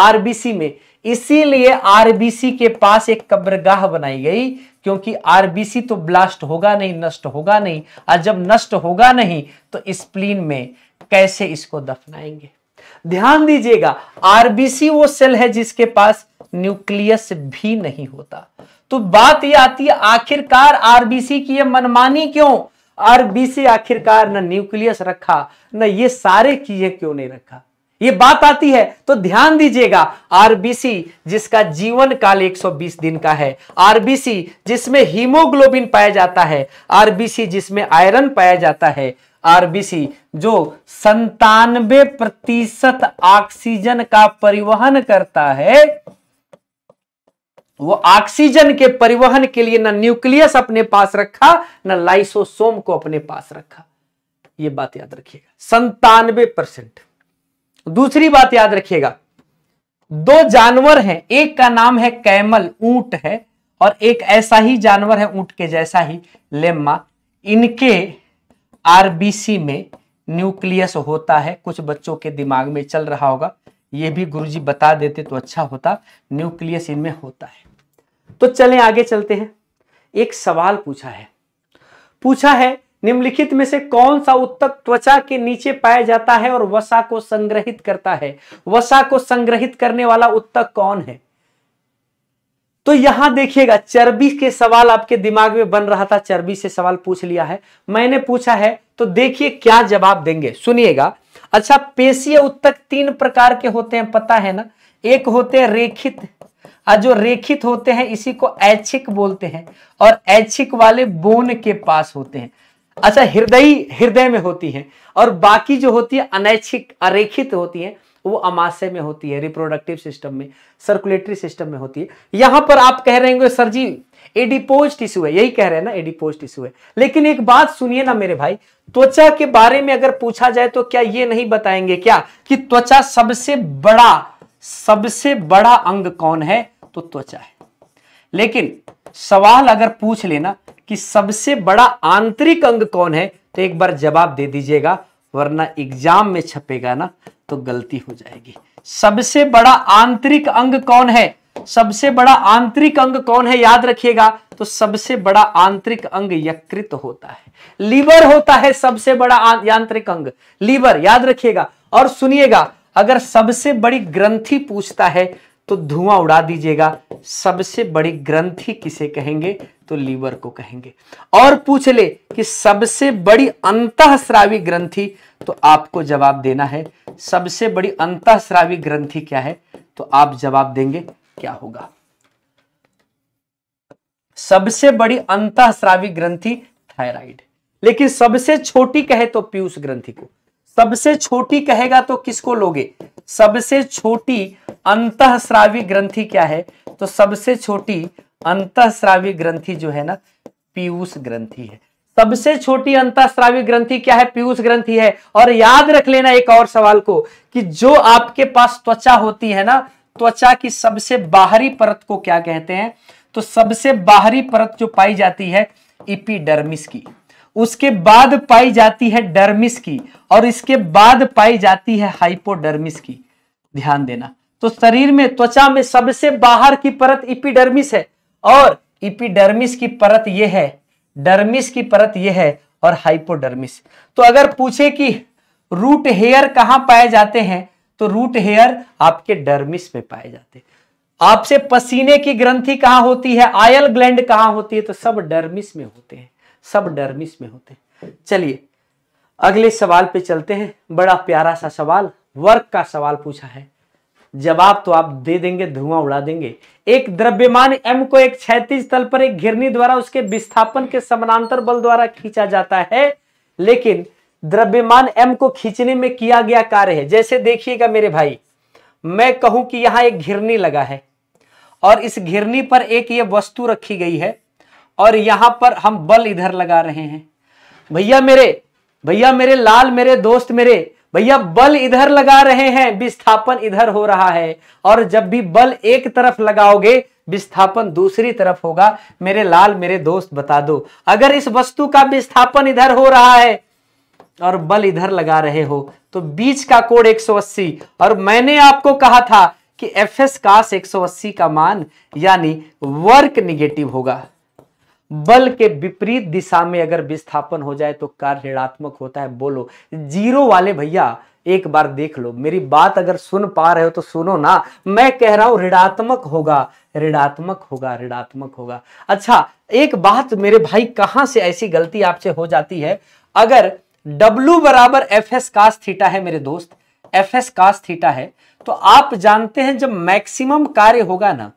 आरबीसी में इसीलिए आरबीसी के पास एक कब्रगाह बनाई गई क्योंकि आरबीसी तो ब्लास्ट होगा नहीं नष्ट होगा नहीं और जब नष्ट होगा नहीं तो स्प्लीन में कैसे इसको दफनाएंगे ध्यान दीजिएगा आरबीसी वो सेल है जिसके पास न्यूक्लियस भी नहीं होता तो बात यह आती है आखिरकार आरबीसी की ये मनमानी क्यों और बी से आखिरकार न न्यूक्लियस रखा न ये सारे चीजें क्यों नहीं रखा ये बात आती है तो ध्यान दीजिएगा आरबीसी जिसका जीवन काल 120 दिन का है आरबीसी जिसमें हीमोग्लोबिन पाया जाता है आरबीसी जिसमें आयरन पाया जाता है आरबीसी जो संतानवे प्रतिशत ऑक्सीजन का परिवहन करता है वो ऑक्सीजन के परिवहन के लिए ना न्यूक्लियस अपने पास रखा ना लाइसोसोम को अपने पास रखा ये बात याद रखिएगा संतानवे परसेंट दूसरी बात याद रखिएगा दो जानवर हैं एक का नाम है कैमल ऊंट है और एक ऐसा ही जानवर है ऊंट के जैसा ही लेम्मा इनके आरबीसी में न्यूक्लियस होता है कुछ बच्चों के दिमाग में चल रहा होगा ये भी गुरुजी बता देते तो अच्छा होता न्यूक्लियस इनमें होता है तो चलें आगे चलते हैं एक सवाल पूछा है पूछा है निम्नलिखित में से कौन सा उत्तक त्वचा के नीचे पाया जाता है और वसा को संग्रहित करता है वसा को संग्रहित करने वाला उत्तक कौन है तो यहां देखिएगा चर्बी के सवाल आपके दिमाग में बन रहा था चर्बी से सवाल पूछ लिया है मैंने पूछा है तो देखिए क्या जवाब देंगे सुनिएगा अच्छा पेशीय उत्तक तीन प्रकार के होते हैं पता है ना एक होते हैं रेखित और जो रेखित होते हैं इसी को ऐच्छिक बोलते हैं और ऐच्छिक वाले बोन के पास होते हैं अच्छा हृदय हृदय में होती है और बाकी जो होती है अनैच्छिक अरेखित होती है वो अमाशय में होती है रिप्रोडक्टिव सिस्टम में सर्कुलेटरी सिस्टम में होती है यहां पर आप कह रहे हैं सर जी एडिपोज टिश्यू है यही कह रहे हैं ना एडिपोज टिश्यू है लेकिन एक बात सुनिए ना मेरे भाई त्वचा के बारे में अगर पूछा जाए तो क्या ये नहीं बताएंगे क्या कि त्वचा सबसे बड़ा सबसे बड़ा अंग कौन है तो त्वचा है लेकिन सवाल अगर पूछ लेना कि सबसे बड़ा आंतरिक अंग कौन है तो एक बार जवाब दे दीजिएगा वरना एग्जाम में छपेगा ना तो गलती हो जाएगी सबसे बड़ा आंतरिक अंग कौन है सबसे बड़ा आंतरिक अंग कौन है याद रखिएगा तो सबसे बड़ा आंतरिक अंग यकृत होता है लीवर होता है सबसे बड़ा यांत्रिक अंग लीवर याद रखिएगा और सुनिएगा अगर सबसे बड़ी ग्रंथि पूछता है तो धुआं उड़ा दीजिएगा सबसे बड़ी ग्रंथि किसे कहेंगे तो लीवर को कहेंगे और पूछ ले कि सबसे बड़ी अंतःस्रावी ग्रंथि तो आपको जवाब देना है सबसे बड़ी अंतःस्रावी ग्रंथि क्या है तो आप जवाब देंगे क्या होगा सबसे बड़ी अंतःस्रावी ग्रंथि थायराइड लेकिन सबसे छोटी कहे तो पीयूष ग्रंथि को सबसे छोटी कहेगा तो किसको लोगे सबसे छोटी अंत श्रावी ग्रंथि क्या है तो सबसे छोटी अंत श्रावी ग्रंथि जो है ना पीयूष ग्रंथि है सबसे छोटी अंतःस्रावी ग्रंथि क्या है पीयूष ग्रंथि है और याद रख लेना एक और सवाल को कि जो आपके पास त्वचा होती है ना त्वचा की सबसे बाहरी परत को क्या कहते हैं तो सबसे बाहरी परत जो पाई जाती है इपीडर्मिस की उसके बाद पाई जाती है डर्मिस की और इसके बाद पाई जाती है हाइपोडर्मिस की ध्यान देना तो शरीर में त्वचा में सबसे बाहर की परत इपिडर्मिस है और इपिडर्मिस की परत यह है डर्मिस की परत यह है और हाइपोडर्मिस तो अगर पूछे कि रूट हेयर कहां पाए जाते हैं तो रूट हेयर आपके डर्मिस में पाए जाते हैं आपसे पसीने की ग्रंथि कहां होती है आयल ग्लैंड कहां होती है तो सब डर्मिस में होते हैं सब डरमिस में होते हैं चलिए अगले सवाल पे चलते हैं बड़ा प्यारा सा सवाल वर्क का सवाल पूछा है जवाब तो आप दे देंगे धुआं उड़ा देंगे एक द्रव्यमान एम को एक क्षैतिज तल पर एक घिरनी द्वारा उसके विस्थापन के समानांतर बल द्वारा खींचा जाता है लेकिन द्रव्यमान एम को खींचने में किया गया कार्य है जैसे देखिएगा मेरे भाई मैं कहूं कि यहां एक घिरनी लगा है और इस घिरनी पर एक ये वस्तु रखी गई है और यहां पर हम बल इधर लगा रहे हैं भैया मेरे भैया मेरे लाल मेरे दोस्त मेरे भैया बल इधर लगा रहे हैं विस्थापन इधर हो रहा है और जब भी बल एक तरफ लगाओगे विस्थापन दूसरी तरफ होगा मेरे लाल मेरे दोस्त बता दो अगर इस वस्तु का विस्थापन इधर हो रहा है और बल इधर लगा रहे हो तो बीच का कोड 180 और मैंने आपको कहा था कि एफ एस कास 180 का मान यानी वर्क निगेटिव होगा बल के विपरीत दिशा में अगर विस्थापन हो जाए तो कार्य ऋणात्मक होता है बोलो जीरो वाले भैया एक बार देख लो मेरी बात अगर सुन पा रहे हो तो सुनो ना मैं कह रहा हूं ऋणात्मक होगा ऋणात्मक होगा ऋणात्मक होगा अच्छा एक बात मेरे भाई कहां से ऐसी गलती आपसे हो जाती है अगर W बराबर एफ एस कास थीटा है मेरे दोस्त एफ एस कास थीटा है तो आप जानते हैं जब मैक्सिमम कार्य होगा ना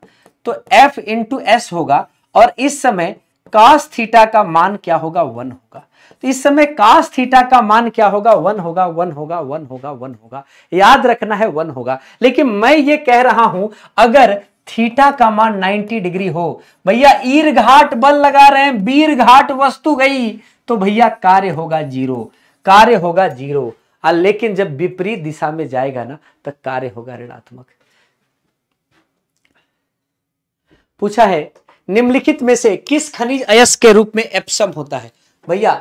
तो F इंटू एस होगा और इस समय कास थीटा का मान क्या होगा वन होगा तो इस समय कास थीटा का मान क्या होगा वन होगा वन होगा वन होगा वन होगा याद रखना है वन होगा लेकिन मैं ये कह रहा हूं अगर थीटा का मान 90 डिग्री हो भैया ईर घाट बल लगा रहे हैं बीर घाट वस्तु गई तो भैया कार्य होगा जीरो कार्य होगा जीरो लेकिन जब विपरीत दिशा में जाएगा ना तो कार्य होगा ऋणात्मक पूछा है निम्नलिखित में से किस खनिज अयस्क के रूप में एप्सम होता है भैया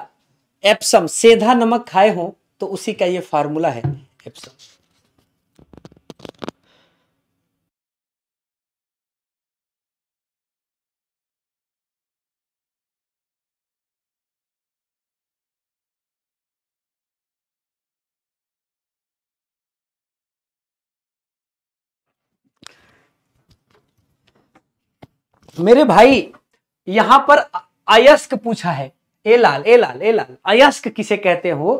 एप्सम सेधा नमक खाए हो तो उसी का ये फार्मूला है एप्सम मेरे भाई यहां पर अयस्क पूछा है ए लाल ए लाल ए लाल अयस्क किसे कहते हो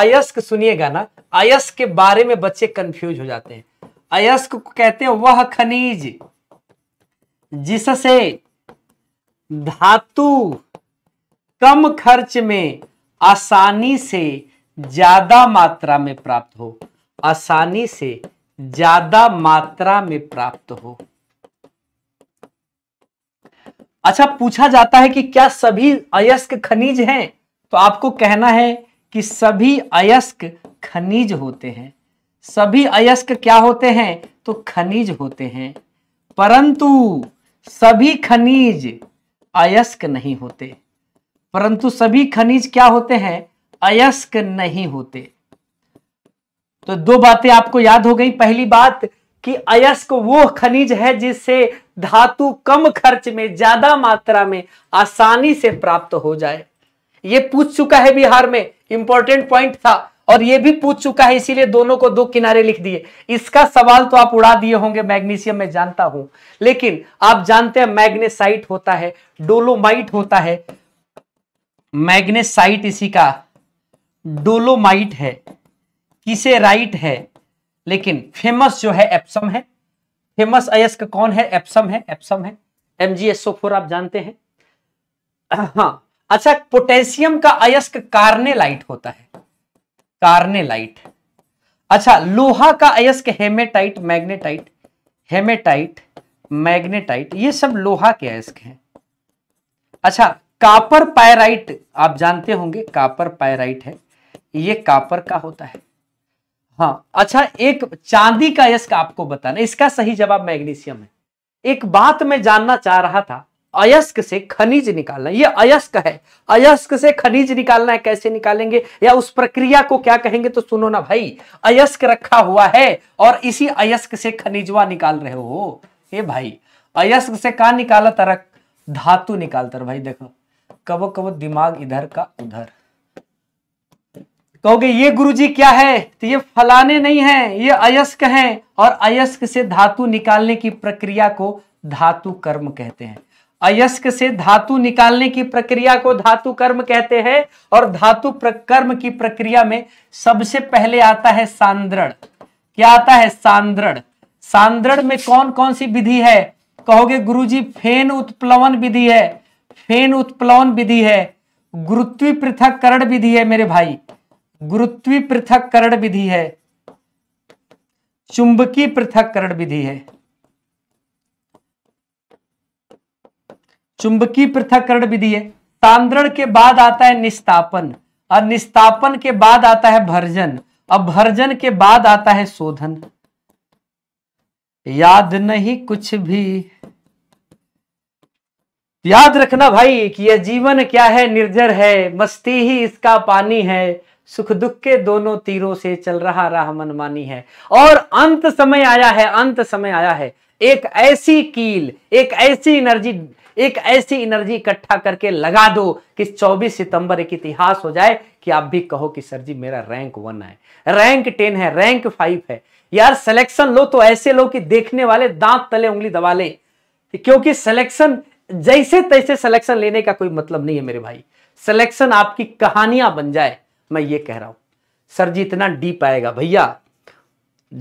अयस्क सुनिएगा ना अयस्क के बारे में बच्चे कंफ्यूज हो जाते हैं अयस्क को कहते हैं वह खनिज जिससे धातु कम खर्च में आसानी से ज्यादा मात्रा में प्राप्त हो आसानी से ज्यादा मात्रा में प्राप्त हो अच्छा पूछा जाता है कि क्या सभी अयस्क खनिज हैं तो आपको कहना है कि सभी अयस्क खनिज होते हैं सभी अयस्क क्या होते हैं तो खनिज होते हैं परंतु सभी खनिज अयस्क नहीं होते परंतु सभी खनिज क्या होते हैं अयस्क नहीं होते तो दो बातें आपको याद हो गई पहली बात कि अयस्क वो खनिज है जिससे धातु कम खर्च में ज्यादा मात्रा में आसानी से प्राप्त हो जाए ये पूछ चुका है बिहार में इंपॉर्टेंट पॉइंट था और ये भी पूछ चुका है इसीलिए दोनों को दो किनारे लिख दिए इसका सवाल तो आप उड़ा दिए होंगे मैग्नीशियम में जानता हूं लेकिन आप जानते हैं मैग्नेसाइट होता है डोलोमाइट होता है मैग्नेसाइट इसी का डोलोमाइट है किसे राइट है लेकिन फेमस जो है एप्सम है फेमस अयस्क कौन है एप्सम है एप्सम है एमजीएसओ आप जानते हैं हाँ अच्छा पोटेशियम का अयस्क कार्नेलाइट होता है कार्नेलाइट अच्छा लोहा का अयस्क हेमेटाइट मैग्नेटाइट हेमेटाइट मैग्नेटाइट ये सब लोहा के अयस्क हैं अच्छा कापर पायराइट आप जानते होंगे कापर पायराइट है ये कापर का होता है हाँ अच्छा एक चांदी का यस्क आपको बताना इसका सही जवाब मैग्नीशियम है एक बात मैं जानना चाह रहा था अयस्क से खनिज निकालना ये अयस्क है अयस्क से खनिज निकालना है कैसे निकालेंगे या उस प्रक्रिया को क्या कहेंगे तो सुनो ना भाई अयस्क रखा हुआ है और इसी अयस्क से खनिजवा निकाल रहे हो हे भाई अयस्क से कहा निकाला तरक धातु निकालता भाई देखो कबो कबो दिमाग इधर का उधर कहोगे ये गुरुजी क्या है तो ये फलाने नहीं है ये अयस्क हैं और अयस्क से धातु निकालने की प्रक्रिया को धातु कर्म कहते हैं अयस्क से धातु निकालने की प्रक्रिया को धातु कर्म कहते हैं और धातु कर्म की प्रक्रिया में सबसे पहले आता है सांद्रण क्या आता है सांद्रण सांद्रण में कौन कौन सी विधि है कहोगे गुरुजी फेन उत्प्लवन विधि है फेन उत्प्लवन विधि है गुरुत्वी पृथककरण विधि है मेरे भाई गुरुत्वी पृथककरण विधि है चुंबकीय पृथककरण विधि है चुंबकीय पृथककरण विधि है तांद्रण के बाद आता है निस्तापन और निस्तापन के बाद आता है भर्जन अब भर्जन के बाद आता है शोधन याद नहीं कुछ भी याद रखना भाई कि यह जीवन क्या है निर्जर है मस्ती ही इसका पानी है सुख दुख के दोनों तीरों से चल रहा राह मनमानी है और अंत समय आया है अंत समय आया है एक ऐसी कील एक ऐसी एनर्जी एक ऐसी एनर्जी इकट्ठा करके लगा दो कि 24 सितंबर एक इतिहास हो जाए कि आप भी कहो कि सर जी मेरा रैंक वन है रैंक टेन है रैंक फाइव है यार सिलेक्शन लो तो ऐसे लो कि देखने वाले दांत तले उंगली दबा लें क्योंकि सिलेक्शन जैसे तैसे सिलेक्शन लेने का कोई मतलब नहीं है मेरे भाई सिलेक्शन आपकी कहानियां बन जाए मैं ये कह रहा हूँ सर जी इतना डीप आएगा भैया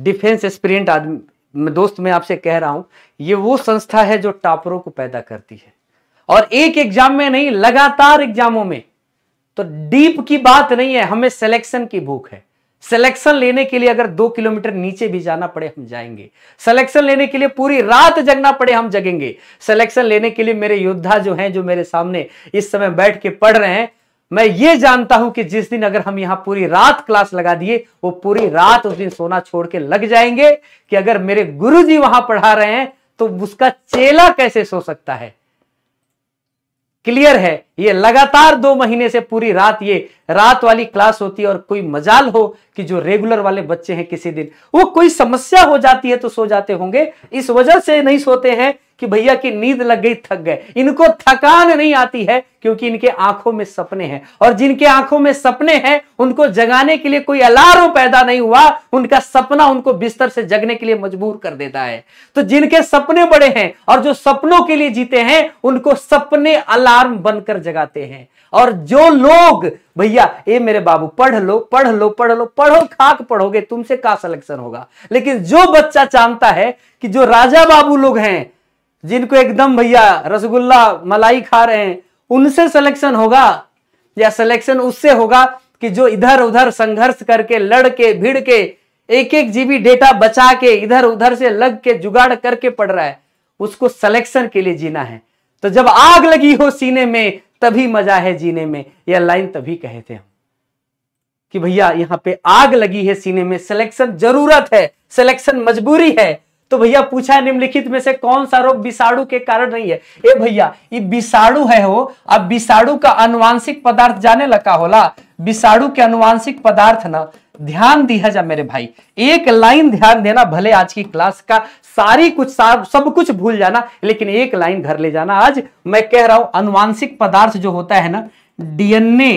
डिफेंस एक्सपीरियंट आदमी दोस्त मैं आपसे कह रहा हूँ ये वो संस्था है जो टॉपरों को पैदा करती है और एक एग्जाम में नहीं लगातार एग्जामों में तो डीप की बात नहीं है हमें सिलेक्शन की भूख है सिलेक्शन लेने के लिए अगर दो किलोमीटर नीचे भी जाना पड़े हम जाएंगे सिलेक्शन लेने के लिए पूरी रात जगना पड़े हम जगेंगे सिलेक्शन लेने के लिए मेरे योद्धा जो हैं जो मेरे सामने इस समय बैठ के पढ़ रहे हैं मैं ये जानता हूं कि जिस दिन अगर हम यहां पूरी रात क्लास लगा दिए वो पूरी रात उस दिन सोना छोड़ के लग जाएंगे कि अगर मेरे गुरु जी वहां पढ़ा रहे हैं तो उसका चेला कैसे सो सकता है क्लियर है ये लगातार दो महीने से पूरी रात ये रात वाली क्लास होती है और कोई मजाल हो कि जो रेगुलर वाले बच्चे हैं किसी दिन वो कोई समस्या हो जाती है तो सो जाते होंगे इस वजह से नहीं सोते हैं कि भैया की नींद लग गई थक गए इनको थकान नहीं आती है क्योंकि इनके आंखों में सपने हैं और जिनके आंखों में सपने हैं उनको जगाने के लिए कोई अलार्म पैदा नहीं हुआ उनका सपना उनको बिस्तर से जगने के लिए मजबूर कर देता है तो जिनके सपने बड़े हैं और जो सपनों के लिए जीते हैं उनको सपने अलार्म बनकर जगाते हैं और जो लोग भैया ए मेरे बाबू पढ़ लो पढ़ लो पढ़ लो पढ़ो खाक पढ़ोगे तुमसे का सिलेक्शन होगा लेकिन जो बच्चा जानता है कि जो राजा बाबू लोग हैं जिनको एकदम भैया रसगुल्ला मलाई खा रहे हैं उनसे सिलेक्शन होगा या सिलेक्शन उससे होगा कि जो इधर उधर संघर्ष करके लड़ के भिड़ के एक एक जीबी डेटा बचा के इधर उधर से लग के जुगाड़ करके पड़ रहा है उसको सिलेक्शन के लिए जीना है तो जब आग लगी हो सीने में तभी मजा है जीने में यह लाइन तभी कहे थे हम कि भैया यहाँ पे आग लगी है सीने में सिलेक्शन जरूरत है सिलेक्शन मजबूरी है तो भैया पूछा है निम्नलिखित में से कौन सा रोग विषाणु के कारण नहीं है ए भैया ये विषाणु है हो अब विषाणु का अनुवांशिक पदार्थ जाने लगा होला विषाणु के अनुवांशिक पदार्थ ना ध्यान दिया जा मेरे भाई एक लाइन ध्यान देना भले आज की क्लास का सारी कुछ सार, सब कुछ भूल जाना लेकिन एक लाइन घर ले जाना आज मैं कह रहा हूं अनुवांशिक पदार्थ जो होता है ना डीएनए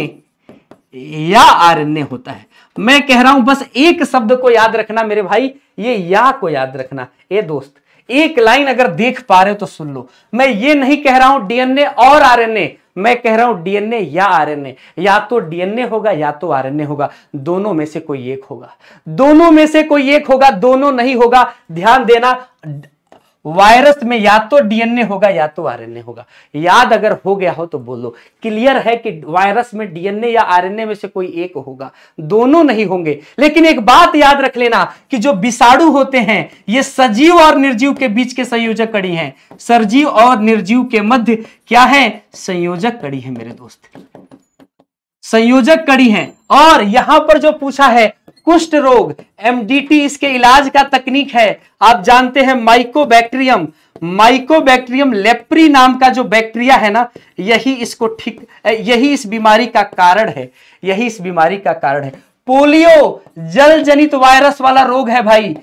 या आरएनए होता है मैं कह रहा हूं बस एक शब्द को याद रखना मेरे भाई ये या को याद रखना ए दोस्त एक लाइन अगर देख पा रहे हो तो सुन लो मैं ये नहीं कह रहा हूं डीएनए और आरएनए मैं कह रहा हूं डीएनए या आरएनए या तो डीएनए होगा या तो आरएनए होगा दोनों में से कोई एक होगा दोनों में से कोई एक होगा दोनों नहीं होगा ध्यान देना वायरस में या तो डीएनए होगा या तो आरएनए होगा याद अगर हो गया हो तो बोलो क्लियर है कि वायरस में डीएनए या आरएनए में से कोई एक होगा दोनों नहीं होंगे लेकिन एक बात याद रख लेना कि जो विषाणु होते हैं ये सजीव और निर्जीव के बीच के संयोजक कड़ी हैं सजीव और निर्जीव के मध्य क्या है संयोजक कड़ी है मेरे दोस्त संयोजक कड़ी है और यहां पर जो पूछा है कुष्ठ रोग एमडीटी इसके इलाज का तकनीक है आप जानते हैं माइकोबैक्टीरियम माइकोबैक्टीरियम लेप्री नाम का जो बैक्टीरिया है ना यही इसको ठीक यही इस बीमारी का कारण है यही इस बीमारी का कारण है पोलियो जल जनित वायरस वाला रोग है भाई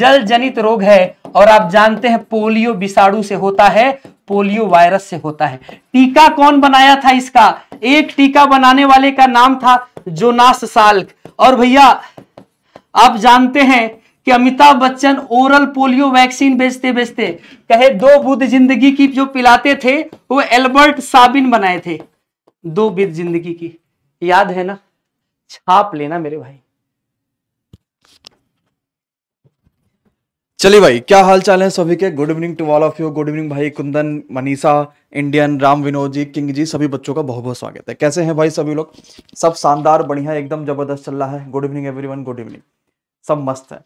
जल जनित रोग है और आप जानते हैं पोलियो विषाणु से होता है पोलियो वायरस से होता है टीका कौन बनाया था इसका एक टीका बनाने वाले का नाम था जोनास साल्क और भैया आप जानते हैं कि Amitabh Bachchan oral polio vaccine बेचते बेचते कहे दो बुद्ध जिंदगी की जो पिलाते थे वो एल्बर्ट साबिन बनाए थे दो बुद्ध जिंदगी की याद है ना छाप लेना मेरे भाई चलिए भाई क्या हाल चाल है सभी के good evening to all of you good evening भाई कुंदन मनीषा इंडियन राम विनोद जी किंग जी सभी बच्चों का बहुत बहुत स्वागत है कैसे हैं भाई सभी लोग सब शानदार बढ़िया एकदम जबरदस्त चल रहा है good evening everyone good evening सब मस्त है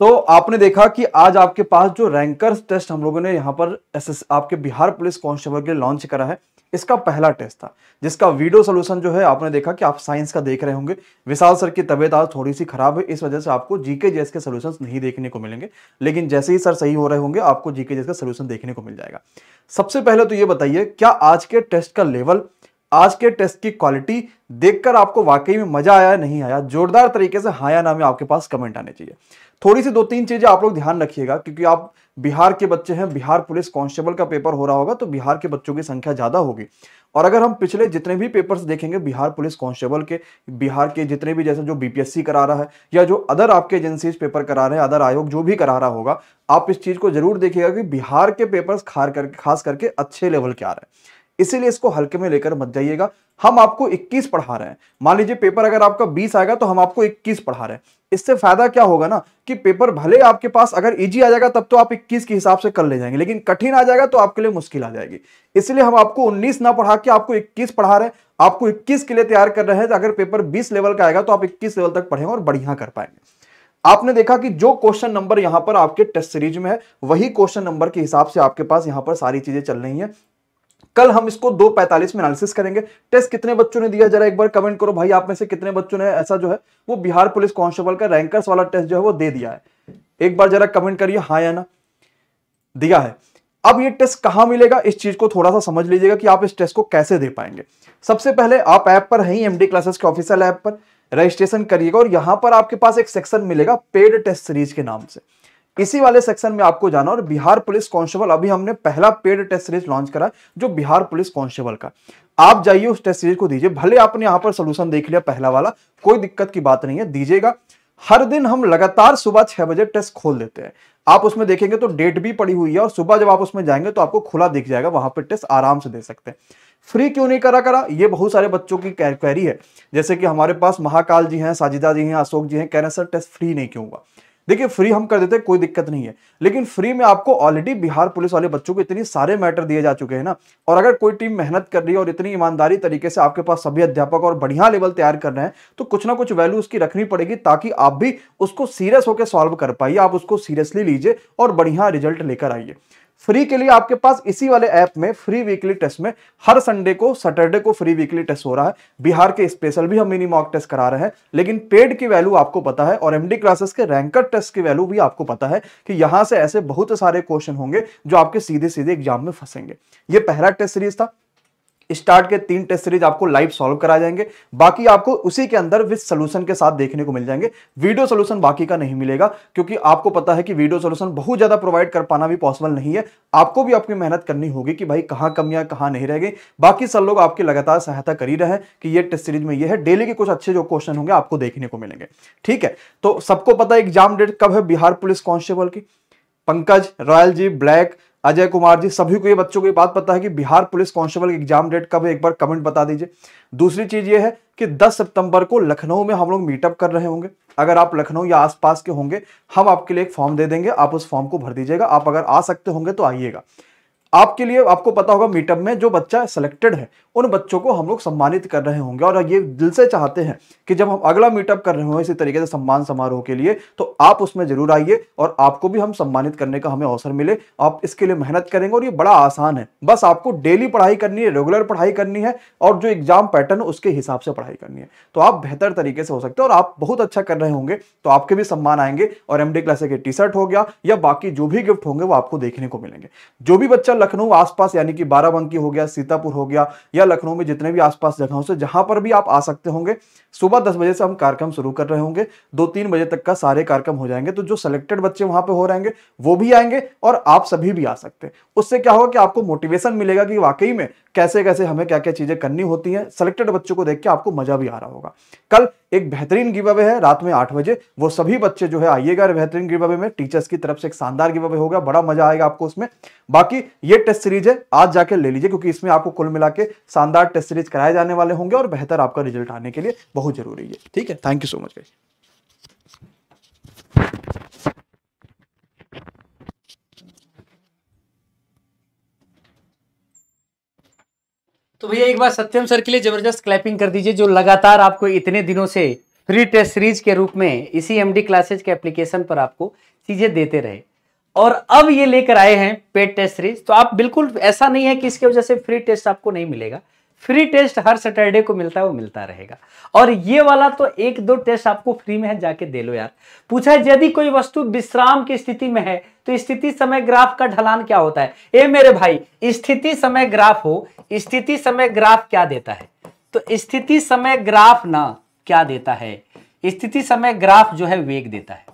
तो आपने देखा कि आज आपके पास जो रैंकर टेस्ट हम लोगों ने यहाँ पर एस आपके बिहार पुलिस कॉन्स्टेबल के लॉन्च करा है इसका पहला टेस्ट था जिसका वीडियो सोल्यूशन जो है आपने देखा कि आप साइंस का देख रहे होंगे विशाल सर की तबियत आज थोड़ी सी खराब है इस वजह से आपको जीके जेस के सोल्यूशन नहीं देखने को मिलेंगे लेकिन जैसे ही सर सही हो रहे होंगे आपको जीके जेस का सोल्यूशन देखने को मिल जाएगा सबसे पहले तो ये बताइए क्या आज के टेस्ट का लेवल आज के टेस्ट की क्वालिटी देखकर आपको वाकई में मजा आया नहीं आया जोरदार तरीके से हाया या ना में आपके पास कमेंट आने चाहिए थोड़ी सी दो तीन चीजें आप लोग ध्यान रखिएगा क्योंकि आप बिहार के बच्चे हैं बिहार पुलिस कांस्टेबल का पेपर हो रहा होगा तो बिहार के बच्चों की संख्या ज्यादा होगी और अगर हम पिछले जितने भी पेपर्स देखेंगे बिहार पुलिस कांस्टेबल के बिहार के जितने भी जैसे जो बीपीएससी करा रहा है या जो अदर आपके एजेंसीज पेपर करा रहे हैं अदर आयोग जो भी करा रहा होगा आप इस चीज को जरूर देखिएगा कि बिहार के पेपर्स खार कर खास करके अच्छे लेवल के आ रहे हैं इसीलिए इसको हल्के में लेकर मत जाइएगा हम आपको 21 पढ़ा रहे हैं मान लीजिए पेपर अगर आपका 20 आएगा तो हम आपको 21 पढ़ा रहे हैं इससे फायदा क्या होगा ना कि पेपर भले आपके पास अगर इजी e आ जाएगा तब तो आप 21 के हिसाब से कर ले जाएंगे लेकिन कठिन आ जाएगा तो आपके लिए मुश्किल आ जाएगी इसलिए हम आपको 19 ना पढ़ा के आपको 21 पढ़ा रहे हैं आपको 21 के लिए तैयार कर रहे हैं अगर पेपर बीस लेवल का आएगा तो आप इक्कीस लेवल तक पढ़ेंगे और बढ़िया कर पाएंगे आपने देखा कि जो क्वेश्चन नंबर यहां पर आपके टेस्ट सीरीज में है वही क्वेश्चन नंबर के हिसाब से आपके पास यहां पर सारी चीजें चल रही हैं कल हम इसको दो पैंतालीस में एनालिसिस करेंगे टेस्ट कितने बच्चों ने दिया जरा एक बार कमेंट करो भाई आप में से कितने बच्चों ने ऐसा जो है वो बिहार पुलिस कांस्टेबल का रैंकर्स वाला टेस्ट जो है वो दे दिया है एक बार जरा कमेंट करिए हाँ या ना दिया है अब ये टेस्ट कहां मिलेगा इस चीज को थोड़ा सा समझ लीजिएगा कि आप इस टेस्ट को कैसे दे पाएंगे सबसे पहले आप ऐप पर हैं एमडी क्लासेस के ऑफिसियल ऐप पर रजिस्ट्रेशन करिएगा और यहां पर आपके पास एक सेक्शन मिलेगा पेड टेस्ट सीरीज के नाम से इसी वाले सेक्शन में आपको जाना और बिहार पुलिस कांस्टेबल अभी हमने पहला पेड टेस्ट सीरीज लॉन्च करा जो बिहार पुलिस कांस्टेबल का आप जाइए उस टेस्ट सीरीज को दीजिए भले आपने यहां पर सोल्यूशन देख लिया पहला वाला कोई दिक्कत की बात नहीं है दीजिएगा हर दिन हम लगातार सुबह छह बजे टेस्ट खोल देते हैं आप उसमें देखेंगे तो डेट भी पड़ी हुई है और सुबह जब आप उसमें जाएंगे तो आपको खुला दिख जाएगा वहां पर टेस्ट आराम से दे सकते हैं फ्री क्यों नहीं करा करा ये बहुत सारे बच्चों की क्वेरी है जैसे कि हमारे पास महाकाल जी हैं साजिदा जी हैं अशोक जी हैं कह रहे सर टेस्ट फ्री नहीं क्यों हुआ देखिए फ्री हम कर देते हैं कोई दिक्कत नहीं है लेकिन फ्री में आपको ऑलरेडी बिहार पुलिस वाले बच्चों को इतनी सारे मैटर दिए जा चुके हैं ना और अगर कोई टीम मेहनत कर रही है और इतनी ईमानदारी तरीके से आपके पास सभी अध्यापक और बढ़िया लेवल तैयार कर रहे हैं तो कुछ ना कुछ वैल्यू उसकी रखनी पड़ेगी ताकि आप भी उसको सीरियस होकर सॉल्व कर पाइए आप उसको सीरियसली लीजिए और बढ़िया रिजल्ट लेकर आइए फ्री के लिए आपके पास इसी वाले ऐप में फ्री वीकली टेस्ट में हर संडे को सैटरडे को फ्री वीकली टेस्ट हो रहा है बिहार के स्पेशल भी हम मिनी मॉक टेस्ट करा रहे हैं लेकिन पेड की वैल्यू आपको पता है और एमडी क्लासेस के रैंकर टेस्ट की वैल्यू भी आपको पता है कि यहां से ऐसे बहुत सारे क्वेश्चन होंगे जो आपके सीधे सीधे एग्जाम में फंसेंगे ये पहला टेस्ट सीरीज था स्टार्ट के तीन टेस्ट सीरीज आपको लाइव सॉल्व करा जाएंगे बाकी आपको उसी के अंदर विद सोल्यूशन के साथ देखने को मिल जाएंगे वीडियो सोल्यूशन बाकी का नहीं मिलेगा क्योंकि आपको पता है कि वीडियो सोल्यूशन बहुत ज्यादा प्रोवाइड कर पाना भी पॉसिबल नहीं है आपको भी आपकी मेहनत करनी होगी कि भाई कहाँ कमियां कहाँ नहीं रह गई बाकी सब लोग आपकी लगातार सहायता कर ही रहे हैं कि ये टेस्ट सीरीज में ये है डेली के कुछ अच्छे जो क्वेश्चन होंगे आपको देखने को मिलेंगे ठीक है तो सबको पता है एग्जाम डेट कब है बिहार पुलिस कांस्टेबल की पंकज रॉयल जी ब्लैक अजय कुमार जी सभी को ये बच्चों को ये बात पता है कि Bihar police constable exam date कब है एक बार कमेंट बता दीजिए दूसरी चीज ये है कि 10 सितंबर को लखनऊ में हम लोग मीटअप कर रहे होंगे अगर आप लखनऊ या आसपास के होंगे हम आपके लिए एक फॉर्म दे देंगे आप उस फॉर्म को भर दीजिएगा आप अगर आ सकते होंगे तो आइएगा आपके लिए आपको पता होगा मीटअप में जो बच्चा सिलेक्टेड है उन बच्चों को हम लोग सम्मानित कर रहे होंगे और ये दिल से चाहते हैं कि जब हम अगला मीटअप कर रहे हो इसी तरीके से सम्मान समारोह के लिए तो आप उसमें जरूर आइए और आपको भी हम सम्मानित करने का हमें अवसर मिले आप इसके लिए मेहनत करेंगे और ये बड़ा आसान है बस आपको डेली पढ़ाई करनी है रेगुलर पढ़ाई करनी है और जो एग्जाम पैटर्न है उसके हिसाब से पढ़ाई करनी है तो आप बेहतर तरीके से हो सकते हैं और आप बहुत अच्छा कर रहे होंगे तो आपके भी सम्मान आएंगे और एम क्लासे के टी शर्ट हो गया या बाकी जो भी गिफ्ट होंगे वो आपको देखने को मिलेंगे जो भी बच्चा लखनऊ आसपास यानी कि बाराबंकी हो गया सीतापुर हो गया या लखनऊ में जितने भी आसपास जगहों से जहां पर भी आप आ सकते होंगे सुबह दस बजे से हम कार्यक्रम शुरू कर रहे होंगे दो तीन बजे तक का सारे कार्यक्रम हो जाएंगे तो जो सिलेक्टेड बच्चे वहां पर हो रहेंगे वो भी आएंगे और आप सभी भी आ सकते हैं उससे क्या होगा कि आपको मोटिवेशन मिलेगा कि वाकई में कैसे कैसे हमें क्या क्या चीजें करनी होती हैं सिलेक्टेड बच्चों को देख के आपको मजा भी आ रहा होगा कल एक बेहतरीन गिव अवे है रात में आठ बजे वो सभी बच्चे जो है आइएगा बेहतरीन गिव अवे में टीचर्स की तरफ से एक शानदार गिव अवे होगा बड़ा मजा आएगा आपको उसमें बाकी ये टेस्ट सीरीज है आज जाकर ले लीजिए क्योंकि इसमें आपको कुल मिला के शानदार टेस्ट सीरीज कराए जाने वाले होंगे और बेहतर आपका रिजल्ट आने के लिए बहुत जरूरी है ठीक है thank you so much guys तो भैया एक बार सत्यम सर के लिए जबरदस्त क्लैपिंग कर दीजिए जो लगातार आपको इतने दिनों से फ्री टेस्ट सीरीज के रूप में इसी एमडी क्लासेज के एप्लीकेशन पर आपको चीजें देते रहे और अब ये लेकर आए हैं पेड टेस्ट सीरीज तो आप बिल्कुल ऐसा नहीं है कि इसके वजह से फ्री टेस्ट आपको नहीं मिलेगा फ्री टेस्ट हर सैटरडे को मिलता है वो मिलता रहेगा और ये वाला तो एक दो टेस्ट आपको फ्री में है जाके दे लो यार पूछा है यदि कोई वस्तु विश्राम की स्थिति में है तो स्थिति समय ग्राफ का ढलान क्या होता है ए मेरे भाई स्थिति समय ग्राफ हो स्थिति समय ग्राफ क्या देता है तो स्थिति समय ग्राफ ना क्या देता है स्थिति समय ग्राफ जो है वेग देता है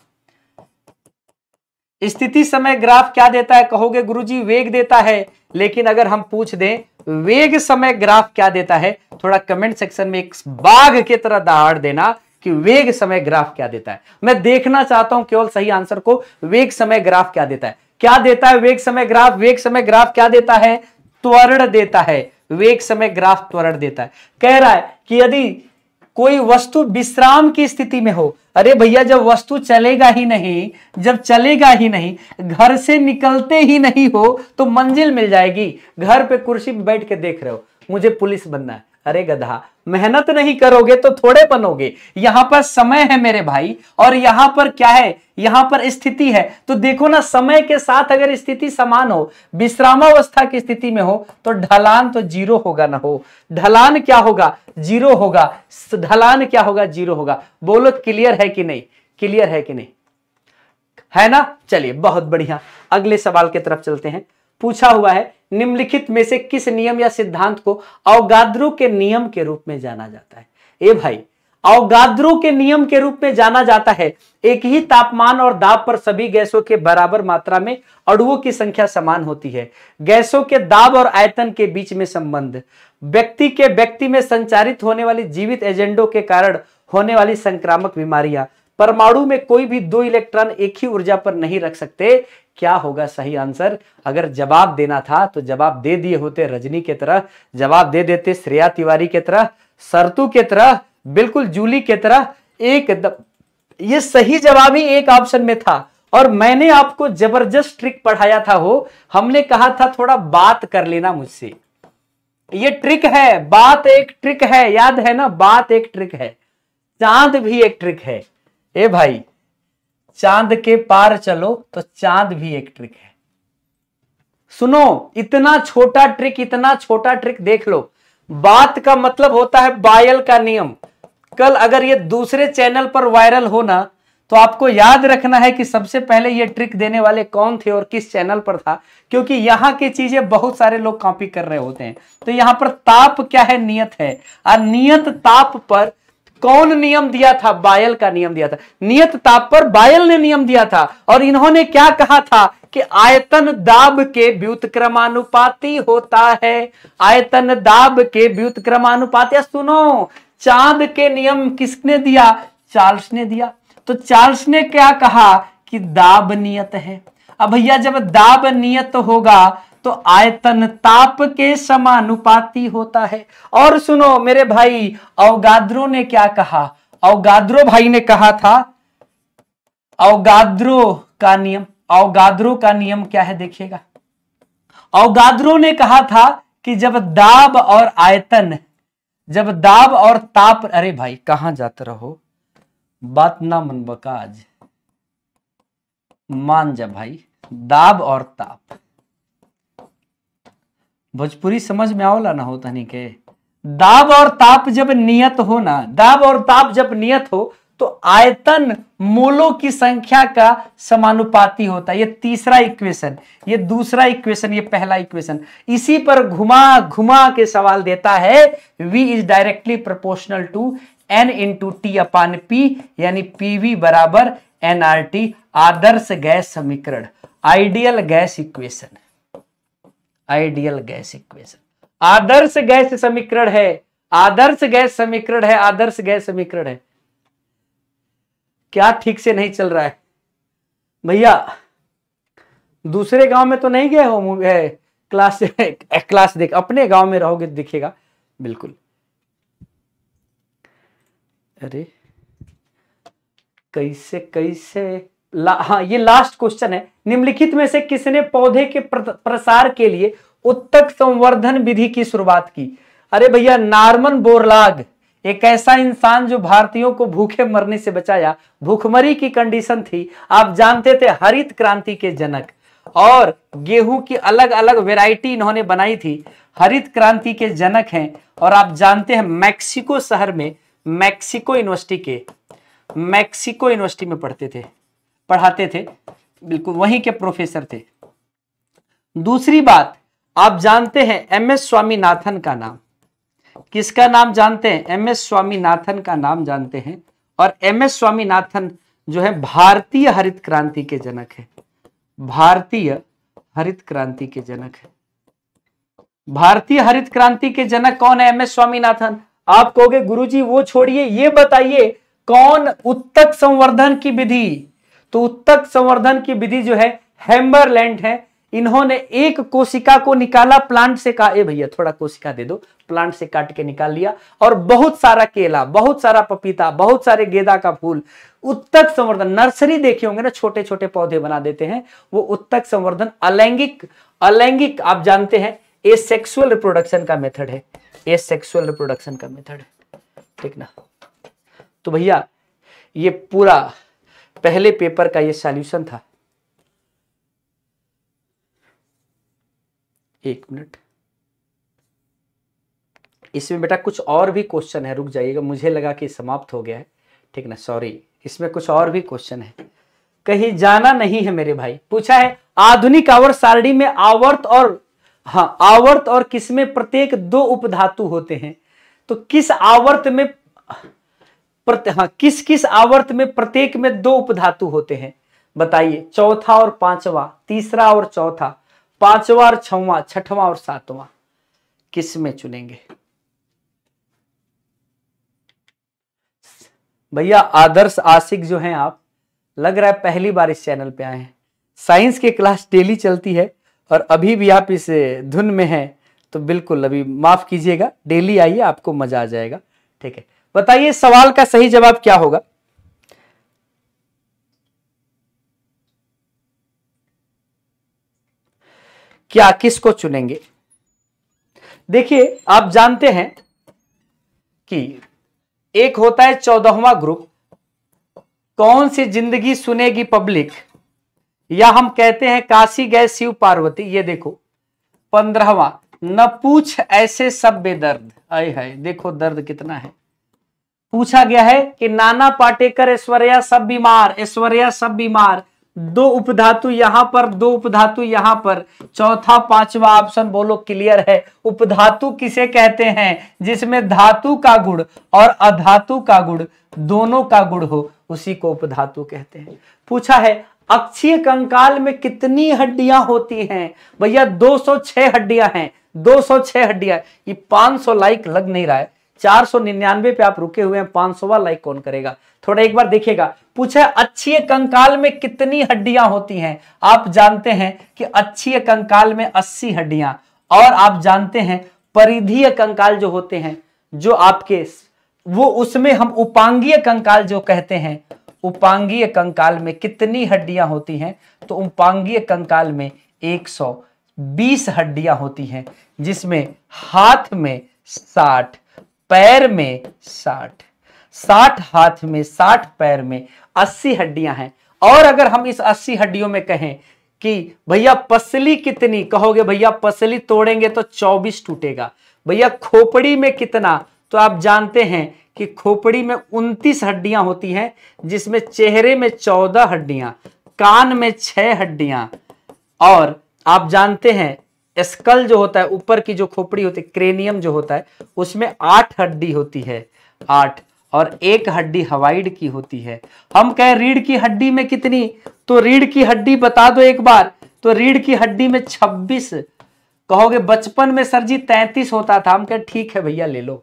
स्थिति समय ग्राफ क्या देता है कहोगे गुरुजी वेग देता है लेकिन अगर हम पूछ दें वेग समय ग्राफ क्या देता है थोड़ा कमेंट सेक्शन में एक बाघ की तरह दहाड़ देना कि वेग समय ग्राफ क्या देता है मैं देखना चाहता हूं केवल सही आंसर को वेग समय ग्राफ क्या देता है क्या देता है वेग समय ग्राफ वेग समय ग्राफ क्या देता है त्वरण देता है वेग समय ग्राफ त्वरण देता है कह रहा है कि यदि कोई वस्तु विश्राम की स्थिति में हो अरे भैया जब वस्तु चलेगा ही नहीं जब चलेगा ही नहीं घर से निकलते ही नहीं हो तो मंजिल मिल जाएगी घर पे कुर्सी पे बैठ के देख रहे हो मुझे पुलिस बनना है अरे गधा मेहनत नहीं करोगे तो थोड़े बनोगे यहां पर समय है मेरे भाई और यहां पर क्या है यहां पर स्थिति है तो देखो ना समय के साथ अगर स्थिति समान हो विश्रामावस्था की स्थिति में हो तो ढलान तो जीरो होगा ना हो ढलान क्या होगा जीरो होगा ढलान क्या होगा जीरो होगा बोलो क्लियर है कि नहीं क्लियर है कि नहीं है ना चलिए बहुत बढ़िया अगले सवाल की तरफ चलते हैं पूछा हुआ है निम्नलिखित में से किस नियम या सिद्धांत को अवगाद्रो के नियम के रूप में जाना जाता है ए भाई अवगाद्रो के नियम के रूप में जाना जाता है एक ही तापमान और दाब पर सभी गैसों के बराबर मात्रा में अड़ुओं की संख्या समान होती है गैसों के दाब और आयतन के बीच में संबंध व्यक्ति के व्यक्ति में संचारित होने वाली जीवित एजेंडों के कारण होने वाली संक्रामक बीमारियां परमाणु में कोई भी दो इलेक्ट्रॉन एक ही ऊर्जा पर नहीं रख सकते क्या होगा सही आंसर अगर जवाब देना था तो जवाब दे दिए होते रजनी के तरह जवाब दे देते श्रेया तिवारी के तरह सरतू के तरह बिल्कुल जूली के तरह द... ये सही जवाब ही एक ऑप्शन में था और मैंने आपको जबरदस्त ट्रिक पढ़ाया था हो हमने कहा था थोड़ा बात कर लेना मुझसे ये ट्रिक है बात एक ट्रिक है याद है ना बात एक ट्रिक है चांद भी एक ट्रिक है ए भाई चांद के पार चलो तो चांद भी एक ट्रिक है सुनो इतना छोटा ट्रिक इतना छोटा ट्रिक देख लो बात का मतलब होता है बायल का नियम कल अगर ये दूसरे चैनल पर वायरल होना तो आपको याद रखना है कि सबसे पहले ये ट्रिक देने वाले कौन थे और किस चैनल पर था क्योंकि यहां की चीजें बहुत सारे लोग कॉपी कर रहे होते हैं तो यहां पर ताप क्या है नियत है और नियत ताप पर कौन नियम दिया था बायल का नियम दिया था नियत ताप पर बायल ने नियम दिया था और इन्होंने क्या कहा था कि आयतन दाब के व्युतक्रमानुपाती होता है आयतन दाब के व्युतक्रमानुपाती सुनो चांद के नियम किसने दिया चार्ल्स ने दिया तो चार्ल्स ने क्या कहा कि दाब नियत है अब भैया जब दाब नियत होगा तो आयतन ताप के समानुपाती होता है और सुनो मेरे भाई अवगाद्रो ने क्या कहा अवगाद्रो भाई ने कहा था अवगाद्रो का नियम अवगाद्रो का नियम क्या है देखिएगा अवगाद्रो ने कहा था कि जब दाब और आयतन जब दाब और ताप अरे भाई कहां जाते रहो बात ना मन बकाज मान जा भाई दाब और ताप भोजपुरी समझ में आओला ना हो तनिक के दाब और ताप जब नियत हो ना दाब और ताप जब नियत हो तो आयतन मोलों की संख्या का समानुपाती होता है ये तीसरा इक्वेशन ये दूसरा इक्वेशन ये पहला इक्वेशन इसी पर घुमा घुमा के सवाल देता है v is directly proportional to n into T upon P यानी पी वी बराबर एनआरटी आदर्श गैस समीकरण ideal gas equation ideal gas equation आदर्श गैस समीकरण है आदर्श गैस समीकरण है आदर्श गैस समीकरण है क्या ठीक से नहीं चल रहा है भैया दूसरे गांव में तो नहीं गए हो क्लास क्लास देख अपने गांव में रहोगे तो दिखेगा बिल्कुल अरे कैसे कैसे हाँ ये लास्ट क्वेश्चन है निम्नलिखित में से किसने पौधे के प्र, प्रसार के लिए उत्तक संवर्धन विधि की शुरुआत की अरे भैया नार्मन बोरलाग एक ऐसा इंसान जो भारतीयों को भूखे मरने से बचाया भूखमरी की कंडीशन थी आप जानते थे हरित क्रांति के जनक और गेहूं की अलग अलग वेराइटी इन्होंने बनाई थी हरित क्रांति के जनक हैं और आप जानते हैं मैक्सिको शहर में मैक्सिको यूनिवर्सिटी के मैक्सिको यूनिवर्सिटी में पढ़ते थे पढ़ाते थे बिल्कुल वहीं के प्रोफेसर थे दूसरी बात आप जानते हैं एम एस स्वामीनाथन का नाम किसका नाम जानते हैं एम एस स्वामीनाथन का नाम जानते हैं और एम एस स्वामीनाथन जो है भारतीय हरित क्रांति के जनक है भारतीय हरित क्रांति के जनक है भारतीय हरित क्रांति के जनक कौन है एम एस स्वामीनाथन आप कहोगे गुरुजी वो छोड़िए ये बताइए कौन उत्तक संवर्धन की विधि तो उत्तक संवर्धन की विधि जो है हेम्बरलैंड है इन्होंने एक कोशिका को निकाला प्लांट से कहा भैया थोड़ा कोशिका दे दो प्लांट से काट के निकाल लिया और बहुत सारा केला बहुत सारा पपीता बहुत सारे गेंदा का फूल उत्तक संवर्धन नर्सरी देखे होंगे ना छोटे छोटे पौधे बना देते हैं वो उत्तक संवर्धन अलैंगिक अलैंगिक आप जानते हैं ए सेक्सुअल रिप्रोडक्शन का मेथड है ए सेक्सुअल रिप्रोडक्शन का मेथड ठीक ना तो भैया ये पूरा पहले पेपर का ये सॉल्यूशन था एक मिनट इसमें बेटा कुछ और भी क्वेश्चन है रुक जाइएगा मुझे लगा कि समाप्त हो गया है ठीक ना सॉरी इसमें कुछ और भी क्वेश्चन है कहीं जाना नहीं है मेरे भाई पूछा है आधुनिक आवर सारणी में आवर्त और हाँ आवर्त और किसमें प्रत्येक दो उपधातु होते हैं तो किस आवर्त में प्रत, हाँ किस किस आवर्त में प्रत्येक में दो उपधातु होते हैं बताइए चौथा और पांचवा तीसरा और चौथा पांचवा और छवा छठवा और सातवा किस में चुनेंगे भैया आदर्श आशिक जो हैं आप लग रहा है पहली बार इस चैनल पे आए हैं साइंस की क्लास डेली चलती है और अभी भी आप इस धुन में हैं तो बिल्कुल अभी माफ़ कीजिएगा डेली आइए आपको मज़ा आ जाएगा ठीक है बताइए सवाल का सही जवाब क्या होगा क्या किसको चुनेंगे देखिए आप जानते हैं कि एक होता है चौदहवा ग्रुप कौन सी जिंदगी सुनेगी पब्लिक या हम कहते हैं काशी गए शिव पार्वती ये देखो पंद्रहवा न पूछ ऐसे सब बेदर्द आय है देखो दर्द कितना है पूछा गया है कि नाना पाटेकर ऐश्वर्या सब बीमार ऐश्वर्या सब बीमार दो उपधातु यहां पर दो उपधातु यहां पर चौथा पांचवा ऑप्शन बोलो क्लियर है उपधातु किसे कहते हैं जिसमें धातु का गुण और अधातु का गुण दोनों का गुण हो उसी को उपधातु कहते हैं पूछा है अक्षीय कंकाल में कितनी हड्डियां होती हैं भैया 206 हड्डियां हैं 206 हड्डियां ये 500 लाइक लग नहीं रहा है चार सौ निन्यानवे पे आप रुके हुए हैं पांच सौवा लाइक कौन करेगा थोड़ा एक बार देखिएगा पूछे अच्छी कंकाल में कितनी हड्डियां होती हैं आप जानते हैं कि अच्छी कंकाल में अस्सी हड्डियां और आप जानते हैं परिधीय कंकाल जो होते हैं जो आपके वो उसमें हम उपांगीय कंकाल जो कहते हैं उपांगीय कंकाल में कितनी हड्डियां होती हैं तो उपांगीय कंकाल में 120 हड्डियां होती हैं जिसमें हाथ में 60 पैर में साठ साठ हाथ में साठ पैर में अस्सी हड्डियां हैं और अगर हम इस अस्सी हड्डियों में कहें कि भैया पसली कितनी कहोगे भैया पसली तोड़ेंगे तो चौबीस टूटेगा भैया खोपड़ी में कितना तो आप जानते हैं कि खोपड़ी में उनतीस हड्डियां होती हैं जिसमें चेहरे में चौदह हड्डियां कान में छह हड्डियां और आप जानते हैं स्कल जो होता है ऊपर की जो खोपड़ी होती है क्रेनियम जो होता है उसमें आठ हड्डी होती है आठ और एक हड्डी हवाइड की होती है हम कहें रीढ़ की हड्डी में कितनी तो रीढ़ की हड्डी बता दो एक बार तो रीढ़ की हड्डी में छब्बीस कहोगे बचपन में सर जी तैतीस होता था हम कहें ठीक है भैया ले लो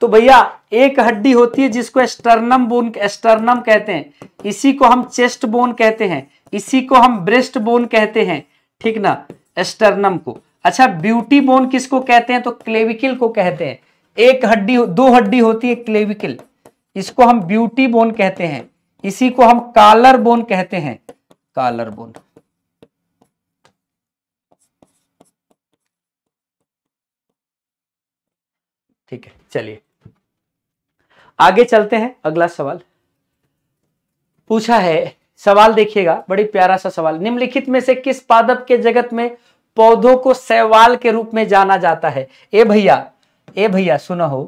तो भैया एक हड्डी होती है जिसको एस्टर्नम बोन एस्टर्नम कहते हैं इसी को हम चेस्ट बोन कहते हैं इसी को हम ब्रेस्ट बोन कहते हैं ठीक ना एस्टर्नम को अच्छा ब्यूटी बोन किसको कहते हैं तो क्लेविकल को कहते हैं एक हड्डी दो हड्डी होती है क्लेविकल इसको हम ब्यूटी बोन कहते हैं इसी को हम कालर बोन कहते हैं कालर बोन ठीक है चलिए आगे चलते हैं अगला सवाल पूछा है सवाल देखिएगा बड़ी प्यारा सा सवाल निम्नलिखित में से किस पादप के जगत में पौधों को सैवाल के रूप में जाना जाता है ए भैया ए भैया सुनो हो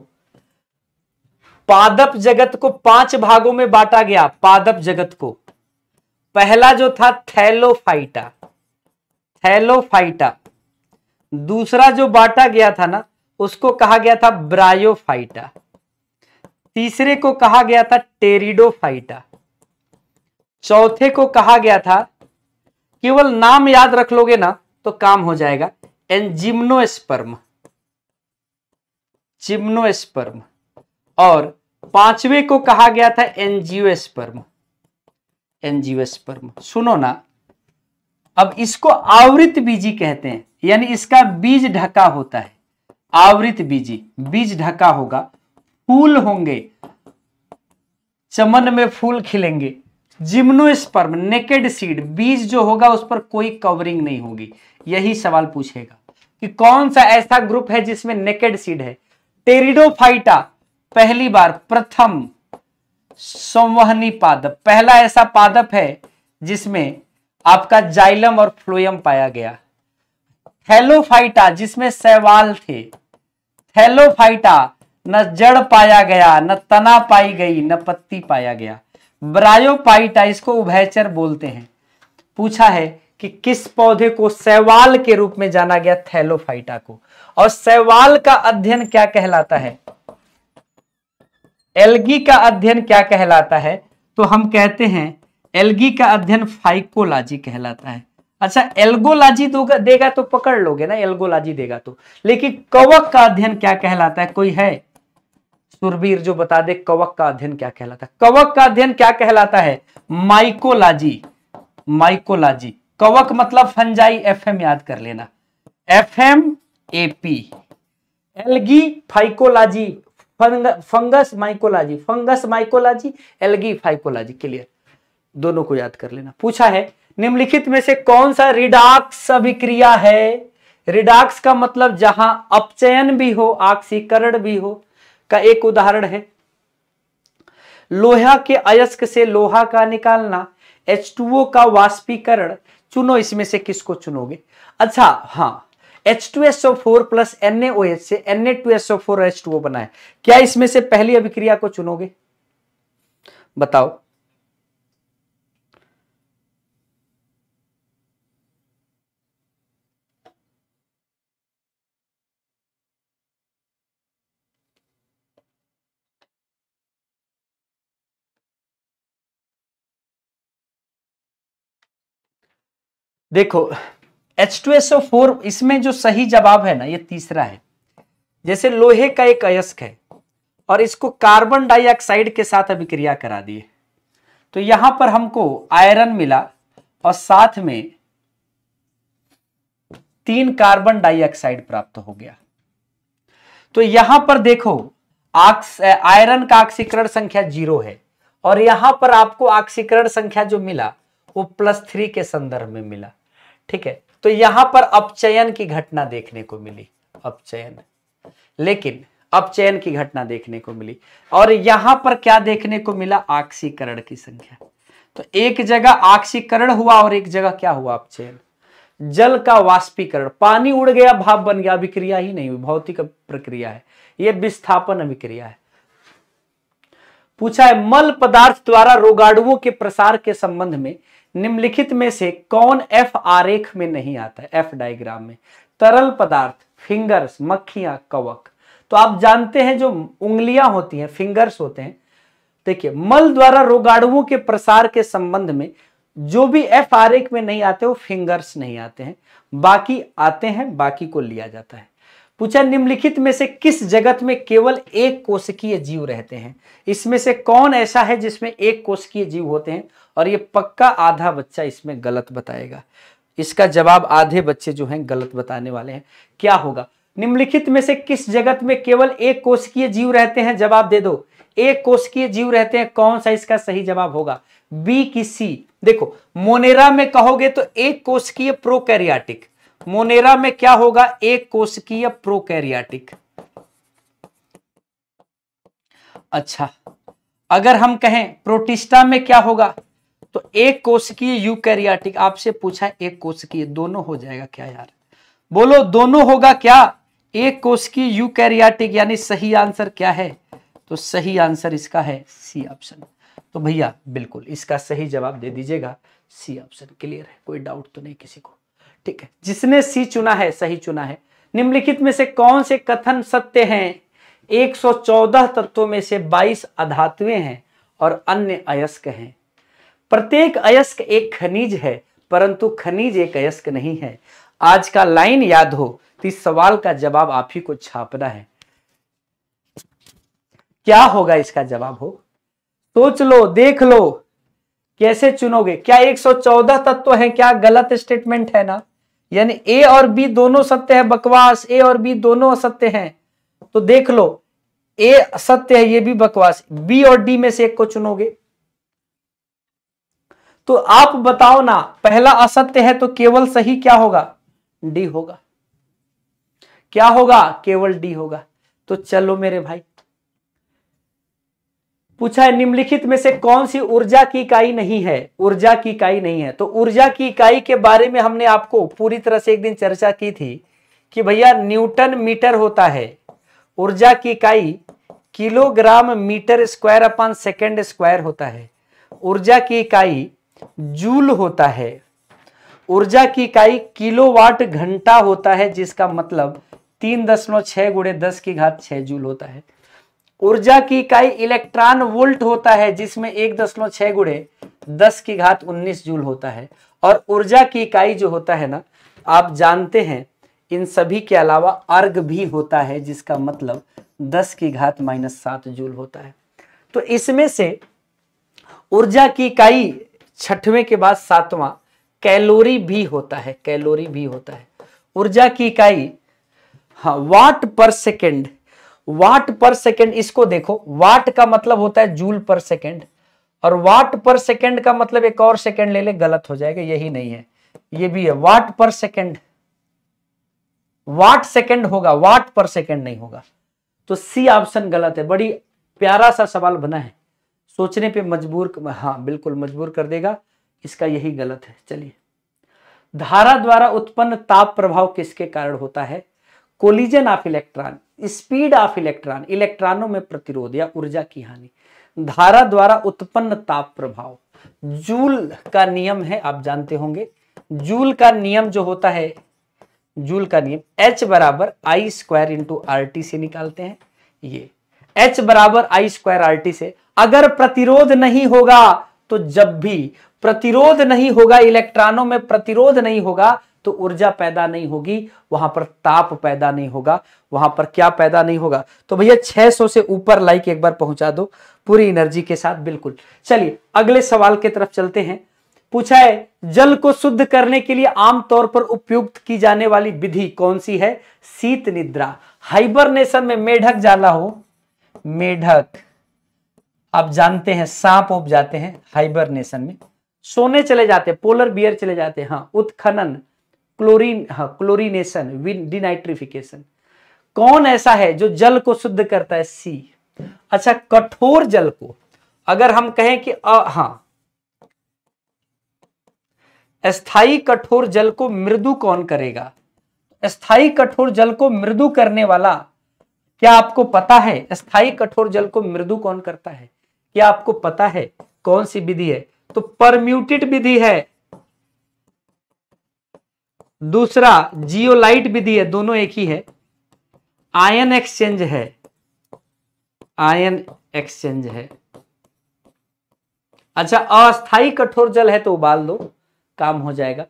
पादप जगत को पांच भागों में बांटा गया पादप जगत को पहला जो था थैलोफाइटा थैलोफाइटा दूसरा जो बांटा गया था ना उसको कहा गया था ब्रायोफाइटा तीसरे को कहा गया था टेरिडोफाइटा चौथे को कहा गया था केवल नाम याद रख लोगे ना तो काम हो जाएगा एंजिम्नोस्पर्म चिम्नोस्पर्म और पांचवे को कहा गया था एनजीओस्पर्म एनजीओस्पर्म सुनो ना अब इसको आवृत बीजी कहते हैं यानी इसका बीज ढका होता है आवृत बीजी बीज ढका होगा फूल होंगे चमन में फूल खिलेंगे जिम्नोस्पर्म नेकेड सीड बीज जो होगा उस पर कोई कवरिंग नहीं होगी यही सवाल पूछेगा कि कौन सा ऐसा ग्रुप है जिसमें नेकेड सीड है टेरिडोफाइटा पहली बार प्रथम संवहनी पादप पहला ऐसा पादप है जिसमें आपका जाइलम और फ्लोयम पाया गया थैलोफाइटा जिसमें सवाल थे थैलोफाइटा न जड़ पाया गया न तना पाई गई न पत्ती पाया गया ब्रायोपाइटाइस को उभयचर बोलते हैं पूछा है कि किस पौधे को सैवाल के रूप में जाना गया थैलोफाइटा को और सैवाल का अध्ययन क्या कहलाता है एल्गी का अध्ययन क्या कहलाता है तो हम कहते हैं एल्गी का अध्ययन फाइकोलॉजी कहलाता है अच्छा एल्गोलॉजी देगा तो पकड़ लोगे ना एल्गोलॉजी देगा तो लेकिन कवक का अध्ययन क्या कहलाता है कोई है सुरवीर जो बता दे कवक का अध्ययन क्या कहलाता है कवक का अध्ययन क्या कहलाता है माइकोलॉजी माइकोलॉजी कवक मतलब फंजाई एफएम याद कर लेना एफएम एपी एलगी फाइकोलॉजी फंग, fungus mycology fungus mycology algae phycology clear दोनों को याद कर लेना पूछा है निम्नलिखित में से कौन सा रिडाक्स अभिक्रिया है रिडाक्स का मतलब जहां अपचयन भी हो ऑक्सीकरण भी हो का एक उदाहरण है लोहा के अयस्क से लोहा का निकालना H2O का वाष्पीकरण चुनो इसमें से किसको चुनोगे अच्छा हाँ H2SO4 प्लस NaOH से Na2SO4 H2O बना है क्या इसमें से पहली अभिक्रिया को चुनोगे बताओ देखो H2SO4 इसमें जो सही जवाब है ना ये तीसरा है जैसे लोहे का एक अयस्क है और इसको कार्बन डाइऑक्साइड के साथ अभिक्रिया करा दिए तो यहां पर हमको आयरन मिला और साथ में तीन कार्बन डाइऑक्साइड प्राप्त हो गया तो यहां पर देखो आयरन का ऑक्सीकरण संख्या जीरो है और यहां पर आपको ऑक्सीकरण संख्या जो मिला वो प्लस थ्री के संदर्भ में मिला ठीक है तो यहां पर अपचयन की घटना देखने को मिली अपचयन लेकिन अपचयन की घटना देखने को मिली और यहां पर क्या देखने को मिला आक्सीकरण की संख्या तो एक जगह आक्सीकरण हुआ और एक जगह क्या हुआ अपचयन जल का वाष्पीकरण पानी उड़ गया भाप बन गया अभिक्रिया ही नहीं हुई भौतिक प्रक्रिया है यह विस्थापन अभिक्रिया है पूछा है मल पदार्थ द्वारा रोगाणुओं के प्रसार के संबंध में निम्नलिखित में से कौन एफ आरेख में नहीं आता है एफ डायग्राम में तरल पदार्थ फिंगर्स मक्खियां कवक तो आप जानते हैं जो उंगलियां होती हैं फिंगर्स होते हैं देखिए मल द्वारा रोगाणुओं के प्रसार के संबंध में जो भी एफ आरेख में नहीं आते वो फिंगर्स नहीं आते हैं बाकी आते हैं बाकी को लिया जाता है पूछा निम्नलिखित में से किस जगत में केवल एक कोशिकीय जीव रहते हैं इसमें से कौन ऐसा है जिसमें एक कोशिकीय जीव होते हैं और ये पक्का आधा बच्चा इसमें गलत बताएगा इसका जवाब आधे बच्चे जो हैं गलत बताने वाले हैं क्या होगा निम्नलिखित में से किस जगत में केवल एक कोशिकीय जीव रहते हैं जवाब दे दो एक कोशिकीय जीव रहते हैं कौन सा इसका सही जवाब होगा बी की सी देखो मोनेरा में कहोगे तो एक कोशिकीय प्रोकैरियाटिक मोनेरा में क्या होगा एक कोशिकीय प्रोकैरियाटिक अच्छा अगर हम कहें प्रोटिस्टा में क्या होगा तो एक कोशिकीय यूकैरियोटिक आपसे पूछा है एक कोशिकीय दोनों हो जाएगा क्या यार बोलो दोनों होगा क्या एक कोशिकीय यूकैरियोटिक यानी सही आंसर क्या है तो सही आंसर इसका है सी ऑप्शन तो भैया बिल्कुल इसका सही जवाब दे दीजिएगा सी ऑप्शन क्लियर है कोई डाउट तो नहीं किसी को ठीक है जिसने सी चुना है सही चुना है निम्नलिखित में से कौन से कथन सत्य हैं 114 तत्वों में से 22 अधातुएं हैं और अन्य अयस्क हैं प्रत्येक अयस्क एक खनिज है परंतु खनिज एक अयस्क नहीं है आज का लाइन याद हो तो इस सवाल का जवाब आप ही को छापना है क्या होगा इसका जवाब हो सोच लो देख लो कैसे चुनोगे क्या 114 तत्व है क्या गलत स्टेटमेंट है ना यानी ए और बी दोनों सत्य है बकवास ए और बी दोनों असत्य हैं तो देख लो ए सत्य है ये भी बकवास बी और डी में से एक को चुनोगे तो आप बताओ ना पहला असत्य है तो केवल सही क्या होगा डी होगा क्या होगा केवल डी होगा तो चलो मेरे भाई पूछा है निम्नलिखित में से कौन सी ऊर्जा की इकाई नहीं है ऊर्जा की इकाई नहीं है तो ऊर्जा की इकाई के बारे में हमने आपको पूरी तरह से एक दिन चर्चा की थी कि भैया न्यूटन मीटर होता है ऊर्जा की इकाई kilogram metre square upon second square होता है ऊर्जा की इकाई जूल होता है ऊर्जा की इकाई किलोवाट घंटा होता है जिसका मतलब तीन दशमलव छह गुड़े दस की घात छह जूल होता है ऊर्जा की इकाई इलेक्ट्रॉन वोल्ट होता है जिसमें एक दशमलव छह गुड़े दस की घात उन्नीस जूल होता है और ऊर्जा की इकाई जो होता है ना आप जानते हैं इन सभी के अलावा अर्घ भी होता है जिसका मतलब दस की घात माइनस सात जूल होता है तो इसमें से ऊर्जा की इकाई छठवें के बाद सातवां कैलोरी भी होता है कैलोरी भी होता है ऊर्जा की इकाई हाँ वाट पर सेकेंड वाट पर सेकेंड इसको देखो वाट का मतलब होता है जूल पर सेकेंड और वाट पर सेकेंड का मतलब एक और सेकेंड ले ले गलत हो जाएगा यही नहीं है ये भी है वाट पर सेकेंड वाट सेकेंड होगा वाट पर सेकेंड नहीं होगा तो सी ऑप्शन गलत है बड़ी प्यारा सा सवाल बना है सोचने पे मजबूर हाँ बिल्कुल मजबूर कर देगा इसका यही गलत है चलिए धारा द्वारा उत्पन्न ताप प्रभाव किसके कारण होता है collision of electron speed of electron इलेक्ट्रॉनों में प्रतिरोध या ऊर्जा की हानि धारा द्वारा उत्पन्न ताप प्रभाव जूल का नियम है आप जानते होंगे जूल का नियम जो होता है जूल का नियम एच बराबर I square into R T से निकालते हैं ये एच बराबर आई स्क्वायर आर टी से अगर प्रतिरोध नहीं होगा तो जब भी प्रतिरोध नहीं होगा इलेक्ट्रॉनों में प्रतिरोध नहीं होगा तो ऊर्जा पैदा नहीं होगी वहां पर ताप पैदा नहीं होगा वहां पर क्या पैदा नहीं होगा तो भैया 600 से ऊपर लाइक एक बार पहुंचा दो पूरी एनर्जी के साथ बिल्कुल चलिए अगले सवाल की तरफ चलते हैं पूछा है जल को शुद्ध करने के लिए आमतौर पर उपयुक्त की जाने वाली विधि कौन सी है शीत निद्रा हाइबरनेशन में मेढक जाला हो मेढक आप जानते हैं सांप उप जाते हैं हाइबरनेशन में सोने चले जाते हैं पोलर बियर चले जाते हैं हाँ उत्खनन क्लोरीन हाँ क्लोरीनेशन डिनाइट्रिफिकेशन कौन ऐसा है जो जल को शुद्ध करता है सी अच्छा कठोर जल को अगर हम कहें कि आ, हाँ स्थाई कठोर जल को मृदु कौन करेगा स्थाई कठोर जल को मृदु करने वाला क्या आपको पता है स्थाई कठोर जल को मृदु कौन करता है क्या आपको पता है कौन सी विधि है तो परम्यूटेड विधि है दूसरा जियोलाइट विधि है दोनों एक ही है आयन एक्सचेंज है आयन एक्सचेंज है अच्छा अस्थाई कठोर जल है तो उबाल दो काम हो जाएगा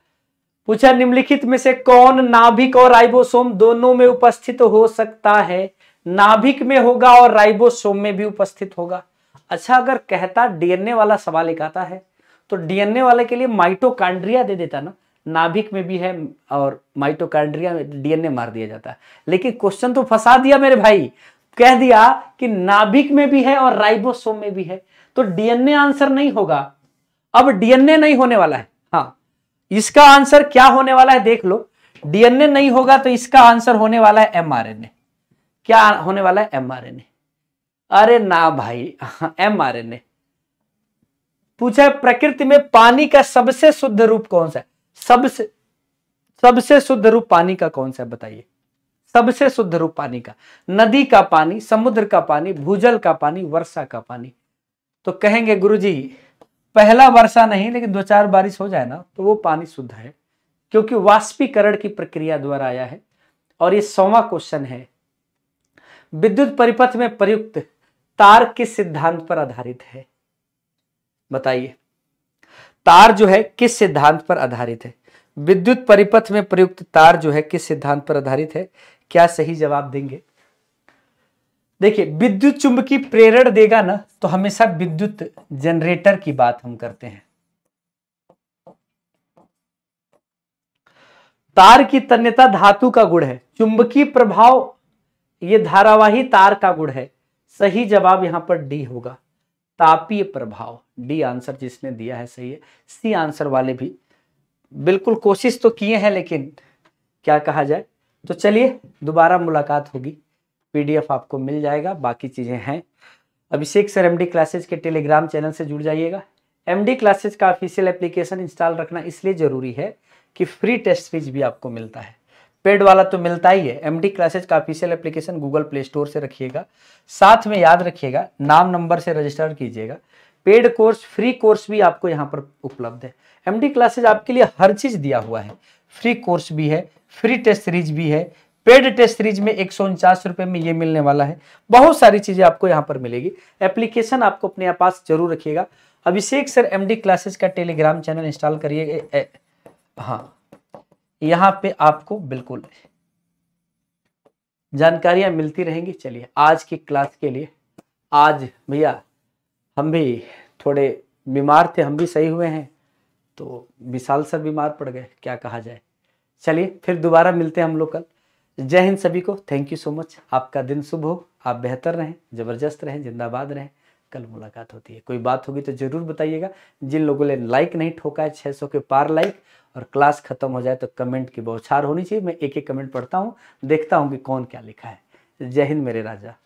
पूछा निम्नलिखित में से कौन नाभिक और राइबोसोम दोनों में उपस्थित हो सकता है नाभिक में होगा और राइबोसोम में भी उपस्थित होगा अच्छा अगर कहता डीएनए वाला सवाल एक आता है तो डीएनए वाले के लिए माइटोकांड्रिया दे देता ना नाभिक में भी है और माइटोकांड्रिया में डीएनए मार दिया जाता है लेकिन क्वेश्चन तो फंसा दिया मेरे भाई कह दिया कि नाभिक में भी है और राइबोसोम में भी है तो डीएनए आंसर नहीं होगा अब डीएनए नहीं होने वाला है हाँ इसका आंसर क्या होने वाला है देख लो डीएनए नहीं होगा तो इसका आंसर होने वाला है एमआरएनए क्या होने वाला है एमआरएनए अरे ना भाई एम आर एन ए पूछा है प्रकृति में पानी का सबसे शुद्ध रूप कौन सा है सबसे सबसे शुद्ध रूप पानी का कौन सा है बताइए सबसे शुद्ध रूप पानी का नदी का पानी समुद्र का पानी भूजल का पानी वर्षा का पानी तो कहेंगे गुरुजी पहला वर्षा नहीं लेकिन दो चार बारिश हो जाए ना तो वो पानी शुद्ध है क्योंकि वाष्पीकरण की प्रक्रिया द्वारा आया है और ये सौवा क्वेश्चन है विद्युत परिपथ में प्रयुक्त तार किस सिद्धांत पर आधारित है बताइए तार जो है किस सिद्धांत पर आधारित है विद्युत परिपथ में प्रयुक्त तार जो है किस सिद्धांत पर आधारित है क्या सही जवाब देंगे देखिए विद्युत चुंबकीय प्रेरण देगा ना तो हमेशा विद्युत जनरेटर की बात हम करते हैं तार की तन्यता धातु का गुण है चुंबकीय प्रभाव यह धारावाही तार का गुण है सही जवाब यहाँ पर डी होगा तापीय प्रभाव डी आंसर जिसने दिया है सही है सी आंसर वाले भी बिल्कुल कोशिश तो किए हैं लेकिन क्या कहा जाए तो चलिए दोबारा मुलाकात होगी पीडीएफ आपको मिल जाएगा बाकी चीज़ें हैं अभिषेक सर एमडी क्लासेज के टेलीग्राम चैनल से जुड़ जाइएगा एमडी क्लासेज का ऑफिशियल एप्लीकेशन इंस्टॉल रखना इसलिए ज़रूरी है कि फ्री टेस्ट फीस भी आपको मिलता है पेड वाला तो मिलता ही है एम डी क्लासेज का official application Google Play Store से रखिएगा साथ में याद रखिएगा नाम नंबर से रजिस्टर कीजिएगा पेड कोर्स फ्री कोर्स भी आपको यहाँ पर उपलब्ध है एम डी क्लासेज आपके लिए हर चीज़ दिया हुआ है फ्री कोर्स भी है फ्री टेस्ट सीरीज भी है पेड टेस्ट सीरीज में एक सौ में ये मिलने वाला है बहुत सारी चीज़ें आपको यहाँ पर मिलेगी एप्लीकेशन आपको अपने पास जरूर रखिएगा अभिषेक सर डी क्लासेस का टेलीग्राम चैनल इंस्टॉल करिए हाँ यहाँ पे आपको बिल्कुल जानकारियां मिलती रहेंगी चलिए आज की क्लास के लिए आज भैया हम भी थोड़े बीमार थे हम भी सही हुए हैं तो विशाल सर बीमार पड़ गए क्या कहा जाए चलिए फिर दोबारा मिलते हैं हम लोग कल जय हिंद सभी को थैंक यू सो मच आपका दिन शुभ हो आप बेहतर रहें ज़बरदस्त रहें जिंदाबाद रहें कल मुलाकात होती है कोई बात होगी तो ज़रूर बताइएगा जिन लोगों ने लाइक नहीं ठोका है 600 के पार लाइक और क्लास खत्म हो जाए तो कमेंट की बौछार होनी चाहिए मैं एक एक कमेंट पढ़ता हूँ देखता हूँ कि कौन क्या लिखा है जय हिंद मेरे राजा